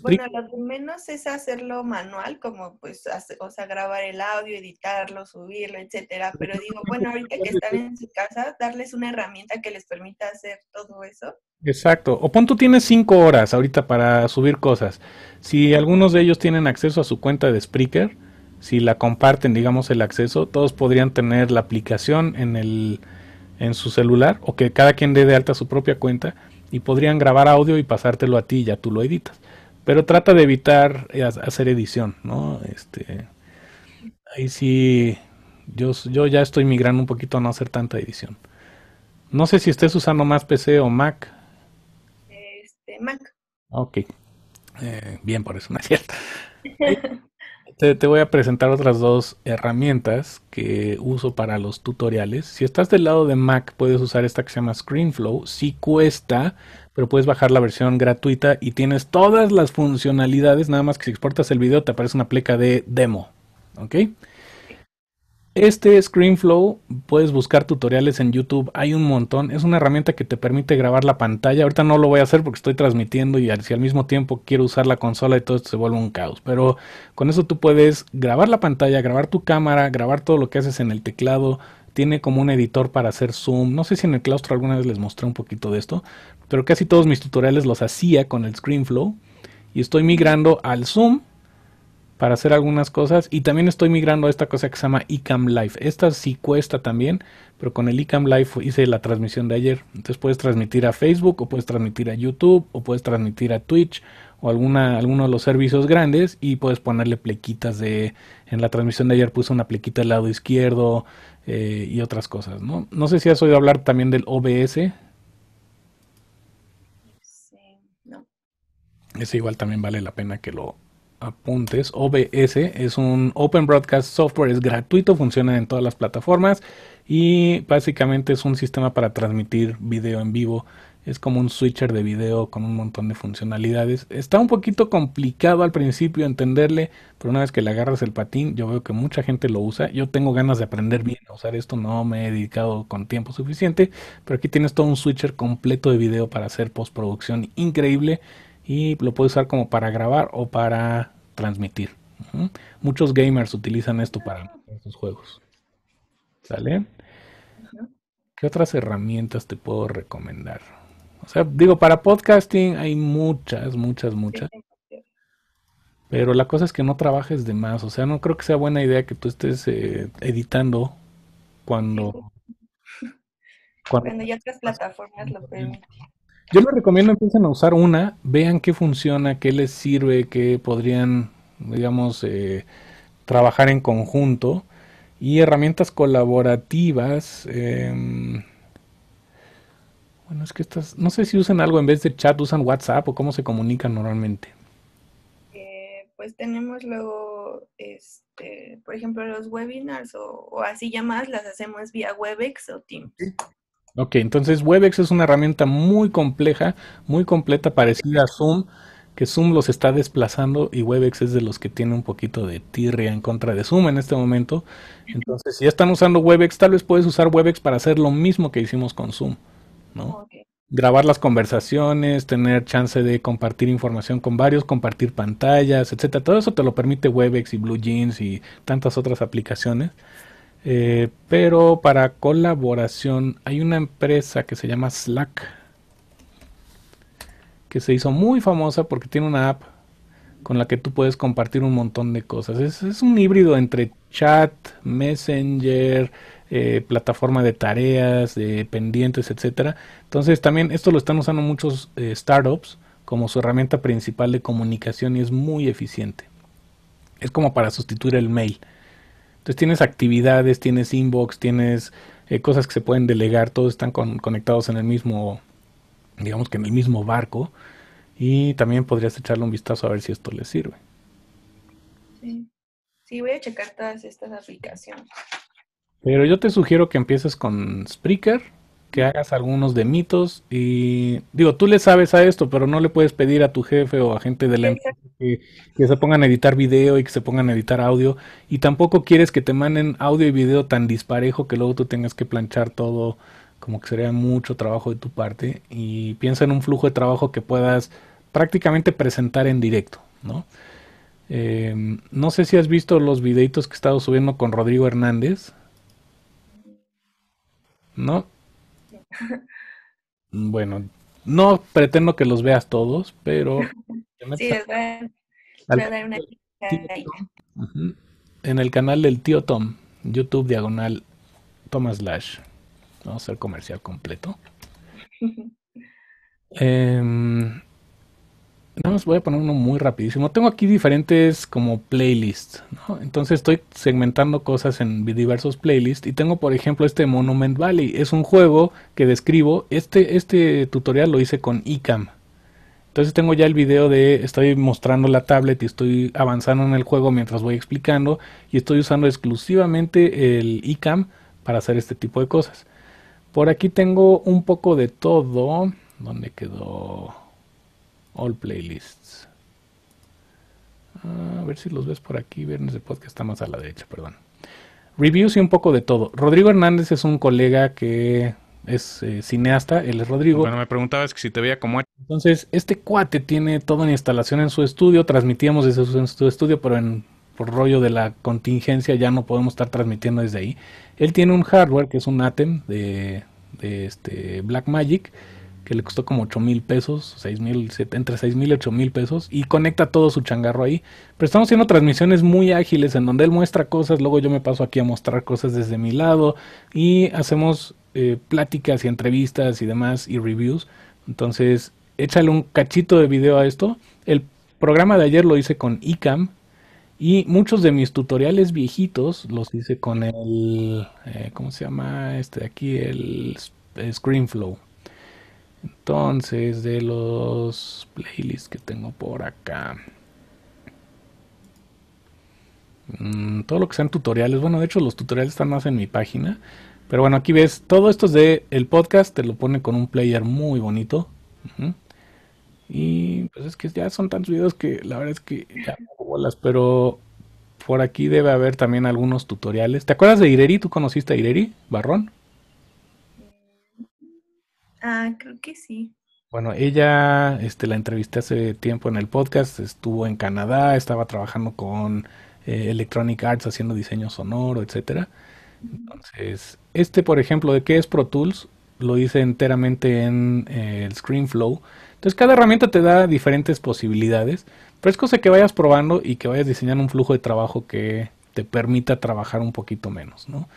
bueno, lo que menos es hacerlo manual, como pues, o sea, grabar el audio, editarlo, subirlo, etcétera. Pues, pero digo, bueno, ahorita que están en su casa, darles una herramienta que les permita hacer todo eso. Exacto. O punto tienes cinco horas ahorita para subir cosas. Si algunos de ellos tienen acceso a su cuenta de Spreaker, si la comparten, digamos, el acceso, todos podrían tener la aplicación en, el, en su celular o que cada quien dé de alta su propia cuenta y podrían grabar audio y pasártelo a ti y ya tú lo editas. Pero trata de evitar eh, hacer edición, ¿no? Este, ahí sí, yo, yo ya estoy migrando un poquito a no hacer tanta edición. No sé si estés usando más PC o Mac. Este, Mac. Ok. Eh, bien, por eso no es cierto. te, voy a presentar otras dos herramientas que uso para los tutoriales. Si estás del lado de Mac, puedes usar esta que se llama ScreenFlow. Sí cuesta, pero puedes bajar la versión gratuita y tienes todas las funcionalidades. Nada más que si exportas el video, te aparece una pleca de demo. ¿Ok? Este ScreenFlow puedes buscar tutoriales en YouTube, hay un montón, es una herramienta que te permite grabar la pantalla, ahorita no lo voy a hacer porque estoy transmitiendo y si al mismo tiempo quiero usar la consola y todo esto se vuelve un caos, pero con eso tú puedes grabar la pantalla, grabar tu cámara, grabar todo lo que haces en el teclado, tiene como un editor para hacer zoom, no sé si en el claustro alguna vez les mostré un poquito de esto, pero casi todos mis tutoriales los hacía con el ScreenFlow y estoy migrando al zoom para hacer algunas cosas y también estoy migrando a esta cosa que se llama iCam Live. Esta sí cuesta también, pero con el iCam Live hice la transmisión de ayer. Entonces puedes transmitir a Facebook o puedes transmitir a YouTube o puedes transmitir a Twitch o alguna, alguno de los servicios grandes y puedes ponerle plequitas de... En la transmisión de ayer puse una plequita al lado izquierdo eh, y otras cosas, ¿no? No sé si has oído hablar también del OBS. Sí, no. Ese igual también vale la pena que lo, apuntes. OBS es un Open Broadcast Software, es gratuito, funciona en todas las plataformas y básicamente es un sistema para transmitir video en vivo. Es como un switcher de video con un montón de funcionalidades. Está un poquito complicado al principio entenderle, pero una vez que le agarras el patín, yo veo que mucha gente lo usa. Yo tengo ganas de aprender bien a usar esto, no me he dedicado con tiempo suficiente, pero aquí tienes todo un switcher completo de video para hacer postproducción increíble y lo puede usar como para grabar o para transmitir. Muchos gamers utilizan esto para sus juegos. ¿Sale? ¿Qué otras herramientas te puedo recomendar? O sea, digo, para podcasting hay muchas, muchas, muchas. Pero la cosa es que no trabajes de más. O sea, no creo que sea buena idea que tú estés eh, editando cuando, cuando... otras plataformas lo permiten. Yo les recomiendo empiecen a usar una, vean qué funciona, qué les sirve, qué podrían, digamos, eh, trabajar en conjunto. Y herramientas colaborativas. Em, bueno, es que estas, no sé si usan algo en vez de chat, usan WhatsApp o cómo se comunican normalmente. Eh, pues tenemos luego, este, por ejemplo, los webinars o, o, así llamadas las hacemos vía WebEx o Teams. Ok, entonces Webex es una herramienta muy compleja, muy completa, parecida a Zoom, que Zoom los está desplazando y Webex es de los que tiene un poquito de tirria en contra de Zoom en este momento. Entonces, si ya están usando Webex, tal vez puedes usar Webex para hacer lo mismo que hicimos con Zoom, ¿no? Grabar las conversaciones, tener chance de compartir información con varios, compartir pantallas, etcétera. Todo eso te lo permite Webex y BlueJeans y tantas otras aplicaciones. Eh, pero para colaboración hay una empresa que se llama Slack, que se hizo muy famosa porque tiene una app con la que tú puedes compartir un montón de cosas. Es, un híbrido entre chat, messenger, eh, plataforma de tareas, de pendientes, etcétera. Entonces también esto lo están usando muchos eh, startups como su herramienta principal de comunicación y es muy eficiente. Es como para sustituir el mail. Entonces tienes actividades, tienes inbox, tienes eh, cosas que se pueden delegar, todos están conectados en el mismo, digamos que en el mismo barco. Y también podrías echarle un vistazo a ver si esto les sirve. sí voy a checar todas estas aplicaciones. Pero yo te sugiero que empieces con Spreaker que hagas algunos de mitos y digo, tú le sabes a esto, pero no le puedes pedir a tu jefe o a gente de la empresa que, se pongan a editar video y que se pongan a editar audio y tampoco quieres que te manden audio y video tan disparejo que luego tú tengas que planchar todo, como que sería mucho trabajo de tu parte y piensa en un flujo de trabajo que puedas prácticamente presentar en directo, ¿no? Em, no sé si has visto los videitos que he estado subiendo con Rodrigo Hernández. ¿No? Mm, bueno, no pretendo que los veas todos, pero... En el canal del tío Tom, YouTube diagonal Thomas Lash. Vamos a hacer comercial completo. eh, Nada más voy a poner uno muy rapidísimo. Tengo aquí diferentes como playlists, Entonces estoy segmentando cosas en diversos playlists y tengo por ejemplo este Monument Valley. Es un juego que describo. Este, este tutorial lo hice con ICAM. Entonces tengo ya el video de estoy mostrando la tablet y estoy avanzando en el juego mientras voy explicando y estoy usando exclusivamente el ICAM para hacer este tipo de cosas. Por aquí tengo un poco de todo. ¿Dónde quedó? All playlists. Ah, a ver si los ves por aquí. Viernes de podcast está más a la derecha, perdón. Reviews y un poco de todo. Rodrigo Hernández es un colega que es eh, cineasta, él es Rodrigo. Bueno, me preguntabas que si te veía como... Entonces, este cuate tiene toda en instalación en su estudio, transmitíamos desde su estudio, pero en, por rollo de la contingencia ya no podemos estar transmitiendo desde ahí. Él tiene un hardware que es un Atem de, de este Blackmagic que le costó como 8 mil pesos, 6 mil, entre 6 mil y 8 mil pesos, y conecta todo su changarro ahí. Pero estamos haciendo transmisiones muy ágiles en donde él muestra cosas, luego yo me paso aquí a mostrar cosas desde mi lado, y hacemos eh, pláticas y entrevistas y demás, y reviews. Entonces, échale un cachito de video a esto. El programa de ayer lo hice con ICAM. Y muchos de mis tutoriales viejitos los hice con el, eh, ¿cómo se llama? Este de aquí, el Screenflow. Entonces, de los playlists que tengo por acá. Mm, todo lo que sean tutoriales. Bueno, de hecho los tutoriales están más en mi página. Pero bueno, aquí ves, todo esto es de el podcast, te lo pone con un player muy bonito. Y pues es que ya son tantos videos que la verdad es que ya hago bolas, pero por aquí debe haber también algunos tutoriales. ¿Te acuerdas de Ireri? ¿Tú conociste a Ireri Barrón? Ah, creo que sí. Bueno, ella, este, la entrevisté hace tiempo en el podcast, estuvo en Canadá, estaba trabajando con eh, Electronic Arts haciendo diseño sonoro, etcétera. Entonces, este, por ejemplo, de qué es Pro Tools, lo hice enteramente en el eh, el ScreenFlow. Entonces, cada herramienta te da diferentes posibilidades, pero es cosa que vayas probando y que vayas diseñando un flujo de trabajo que te permita trabajar un poquito menos, ¿no?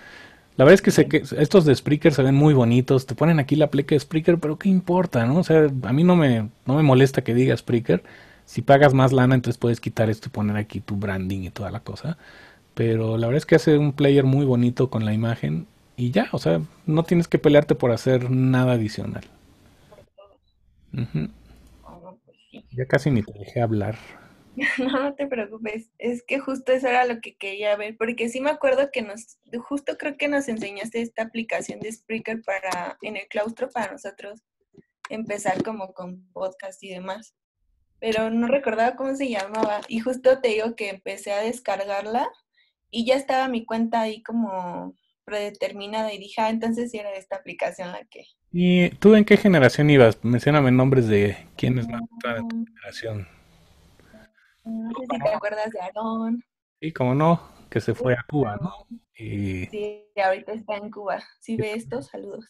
La verdad es que, que estos de Spreaker se ven muy bonitos. Te ponen aquí la placa de Spreaker, pero ¿qué importa? ¿no? O sea, a mí no me, me molesta que diga Spreaker. Si pagas más lana, entonces puedes quitar esto y poner aquí tu branding y toda la cosa. Pero la verdad es que hace un player muy bonito con la imagen y ya, o sea, no tienes que pelearte por hacer nada adicional. Ya casi ni te dejé hablar. No, no te preocupes. Es que justo eso era lo que quería ver, porque sí me acuerdo que nos, justo creo que nos enseñaste esta aplicación de Spreaker para, en el claustro para nosotros empezar como con podcast y demás. Pero no recordaba cómo se llamaba. Y justo te digo que empecé a descargarla y ya estaba mi cuenta ahí como predeterminada y dije, ah, entonces sí era esta aplicación la que... ¿Y tú en qué generación ibas? Mencioname nombres de quiénes más estaban en tu generación. No sé si te acuerdas de Aarón. Sí, cómo no, que se fue a Cuba, ¿no? Sí, ahorita está en Cuba. Si ve esto, saludos.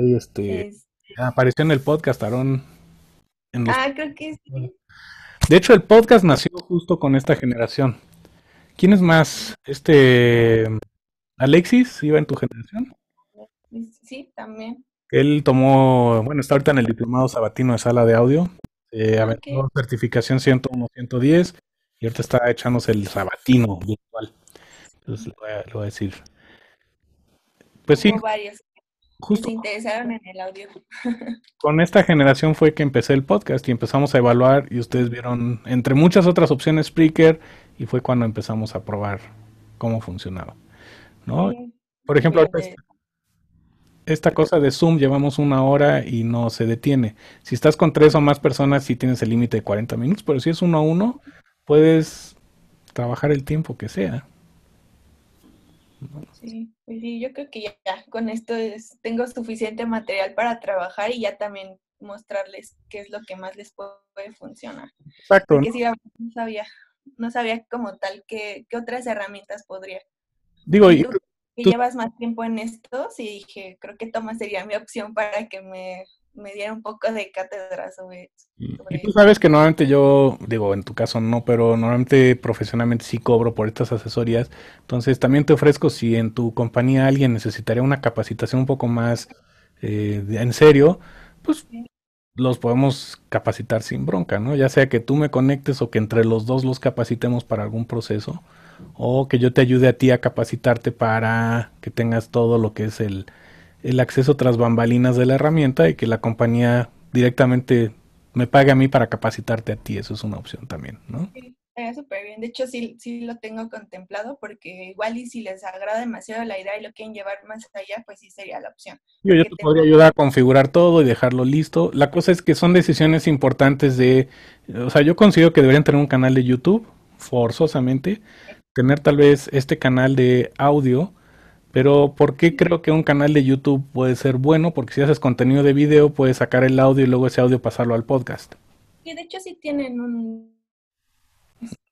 Este, este... Apareció en el podcast, Aarón. Ah, creo que sí. De hecho, el podcast nació justo con esta generación. ¿Quién es más? Este... Alexis, ¿iba en tu generación? Sí, también. Él tomó, bueno, está ahorita en el diplomado sabatino de sala de audio eh, ah, certificación 101, 110. Y ahorita está echándose el sabatino virtual. Entonces lo voy a, decir. Pues sí. Se en el audio. Con esta generación fue que empecé el podcast y empezamos a evaluar y ustedes vieron entre muchas otras opciones Spreaker y fue cuando empezamos a probar cómo funcionaba. Por ejemplo, ahorita este esta cosa de Zoom llevamos una hora y no se detiene. Si estás con tres o más personas, sí tienes el límite de 40 minutos, pero si es uno a uno, puedes trabajar el tiempo que sea. Sí, pues sí, yo creo que ya, con esto tengo suficiente material para trabajar y ya también mostrarles qué es lo que más les puede funcionar. Exacto. ¿no? no sabía, no sabía como tal qué, qué otras herramientas podría. Digo, llevas más tiempo en esto, sí dije, creo que Toma sería mi opción para que me, diera un poco de cátedra sobre, mm, Y tú sabes que normalmente yo, digo, en tu caso no, pero normalmente profesionalmente sí cobro por estas asesorías. Entonces también te ofrezco si en tu compañía alguien necesitaría una capacitación un poco más eh, en serio, pues los podemos capacitar sin bronca, ¿no? Ya sea que tú me conectes o que entre los dos los capacitemos para algún proceso o que yo te ayude a ti a capacitarte para que tengas todo lo que es el, el acceso tras bambalinas de la herramienta y que la compañía directamente me pague a mí para capacitarte a ti. Eso es una opción también, ¿no? Sí, súper bien. De hecho, sí, sí lo tengo contemplado porque igual y si les agrada demasiado la idea y lo quieren llevar más allá, pues sí sería la opción. Yo, te podría ayudar a configurar todo y dejarlo listo. La cosa es que son decisiones importantes de, o sea, yo considero que deberían tener un canal de YouTube forzosamente tener tal vez este canal de audio, pero ¿por qué creo que un canal de YouTube puede ser bueno? Porque si haces contenido de video, puedes sacar el audio y luego ese audio pasarlo al podcast. Y de hecho sí tienen un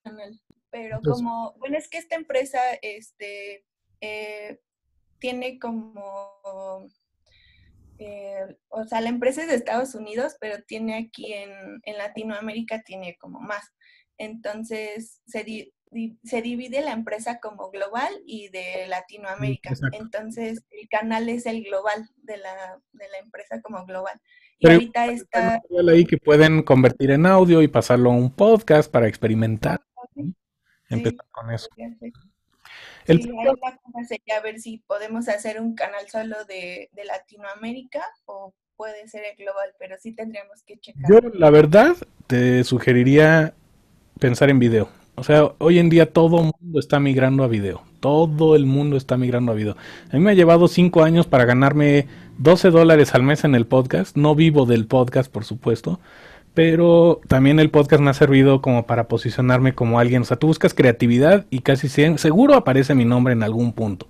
canal, pero como, bueno, es que esta empresa este, eh, tiene como, eh, o sea, la empresa es de Estados Unidos, pero tiene aquí en, Latinoamérica, tiene como más. Entonces, se di, se divide la empresa como global y de Latinoamérica. Entonces, el canal es el global de la, de la empresa como global. Y ahorita está... Ahí que pueden convertir en audio y pasarlo a un podcast para experimentar. Empezar con eso. el... sería ver si podemos hacer un canal solo de, de Latinoamérica o puede ser el global, pero sí tendríamos que checar. Yo, la verdad, te sugeriría pensar en video. O sea, hoy en día todo el mundo está migrando a video. Todo el mundo está migrando a video. A mí me ha llevado cinco años para ganarme 12 dólares al mes en el podcast. No vivo del podcast, por supuesto. Pero también el podcast me ha servido como para posicionarme como alguien. O sea, tú buscas creatividad y casi seguro aparece mi nombre en algún punto.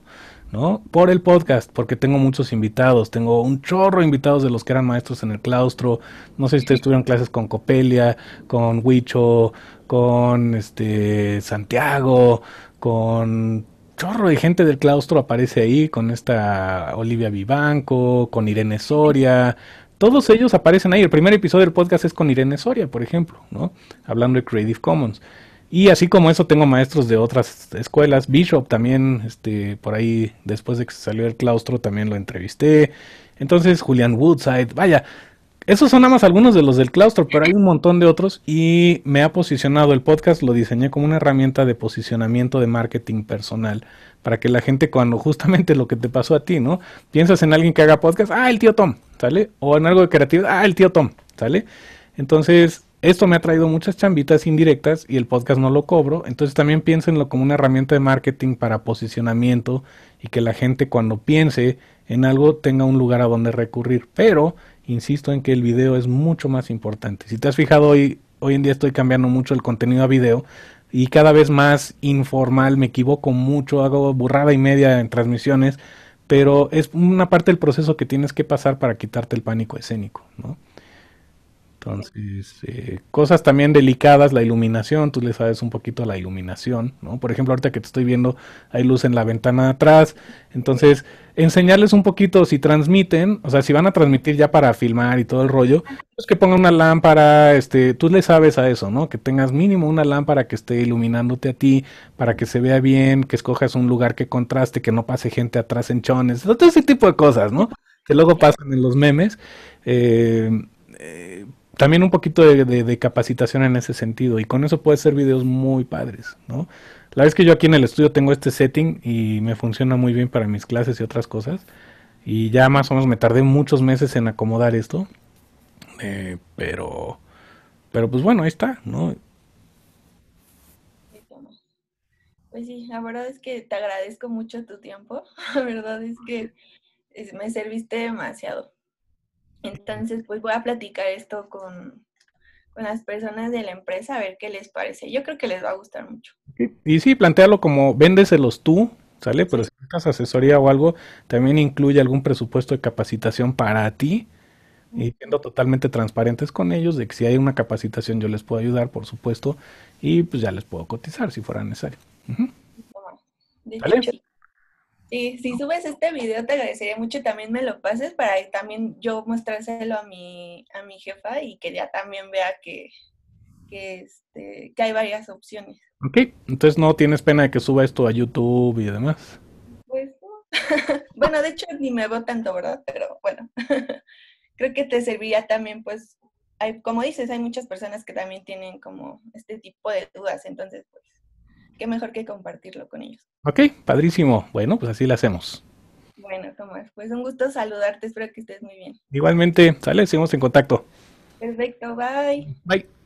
¿no? Por el podcast, porque tengo muchos invitados, tengo un chorro de invitados de los que eran maestros en el claustro, no sé si ustedes tuvieron clases con Copelia, con Huicho, con este Santiago, con chorro de gente del claustro aparece ahí, con esta Olivia Vivanco, con Irene Soria, todos ellos aparecen ahí. El primer episodio del podcast es con Irene Soria, por ejemplo, Hablando de Creative Commons. Y así como eso tengo maestros de otras escuelas. Bishop también, este, por ahí, después de que salió el claustro, también lo entrevisté. Entonces, Julian Woodside, vaya, esos son nada más algunos de los del claustro, pero hay un montón de otros y me ha posicionado el podcast, lo diseñé como una herramienta de posicionamiento de marketing personal, para que la gente cuando justamente lo que te pasó a ti, ¿no? Piensas en alguien que haga podcast, ah, el tío Tom, ¿sale? O en algo de creatividad, ah, el tío Tom, ¿sale? Entonces, esto me ha traído muchas chambitas indirectas y el podcast no lo cobro. Entonces también piénsenlo como una herramienta de marketing para posicionamiento y que la gente cuando piense en algo tenga un lugar a donde recurrir. Pero insisto en que el video es mucho más importante. Si te has fijado hoy, hoy en día estoy cambiando mucho el contenido a video y cada vez más informal, me equivoco mucho, hago burrada y media en transmisiones, pero es una parte del proceso que tienes que pasar para quitarte el pánico escénico, ¿no? Entonces, eh, cosas también delicadas, la iluminación, tú le sabes un poquito a la iluminación, ¿no? Por ejemplo, ahorita que te estoy viendo, hay luz en la ventana de atrás, entonces, enseñarles un poquito si transmiten, o sea, si van a transmitir ya para filmar y todo el rollo, pues que pongan una lámpara, este, tú le sabes a eso, ¿no? Que tengas mínimo una lámpara que esté iluminándote a ti, para que se vea bien, que escojas un lugar que contraste, que no pase gente atrás en chones, todo ese tipo de cosas, ¿no? Que luego pasan en los memes. Eh, eh también un poquito de, capacitación en ese sentido. Y con eso puedes hacer videos muy padres, ¿no? La vez que yo aquí en el estudio tengo este setting y me funciona muy bien para mis clases y otras cosas. Y ya más o menos me tardé muchos meses en acomodar esto. Eh, pero, pero pues bueno, ahí está, ¿no? Pues sí, la verdad es que te agradezco mucho tu tiempo. La verdad es que me serviste demasiado. Entonces, pues voy a platicar esto con, las personas de la empresa a ver qué les parece. Yo creo que les va a gustar mucho. Y, sí, plantealo como véndeselos tú, ¿sale? Pero si necesitas asesoría o algo, también incluye algún presupuesto de capacitación para ti y siendo totalmente transparentes con ellos de que si hay una capacitación yo les puedo ayudar, por supuesto, y pues ya les puedo cotizar si fuera necesario. Sí, si subes este video, te agradecería mucho y también me lo pases para también yo mostrárselo a mi, a mi jefa y que ya también vea que, que, este, que hay varias opciones. Ok, entonces no tienes pena de que suba esto a YouTube y demás. Pues bueno, de hecho ni me veo tanto, ¿verdad? Pero bueno, creo que te serviría también, pues, hay, como dices, hay muchas personas que también tienen como este tipo de dudas, entonces, pues, qué mejor que compartirlo con ellos. Ok, padrísimo. Bueno, pues así lo hacemos. Bueno, Tomás, pues un gusto saludarte, espero que estés muy bien. Igualmente, sale, seguimos en contacto. Perfecto, bye. Bye.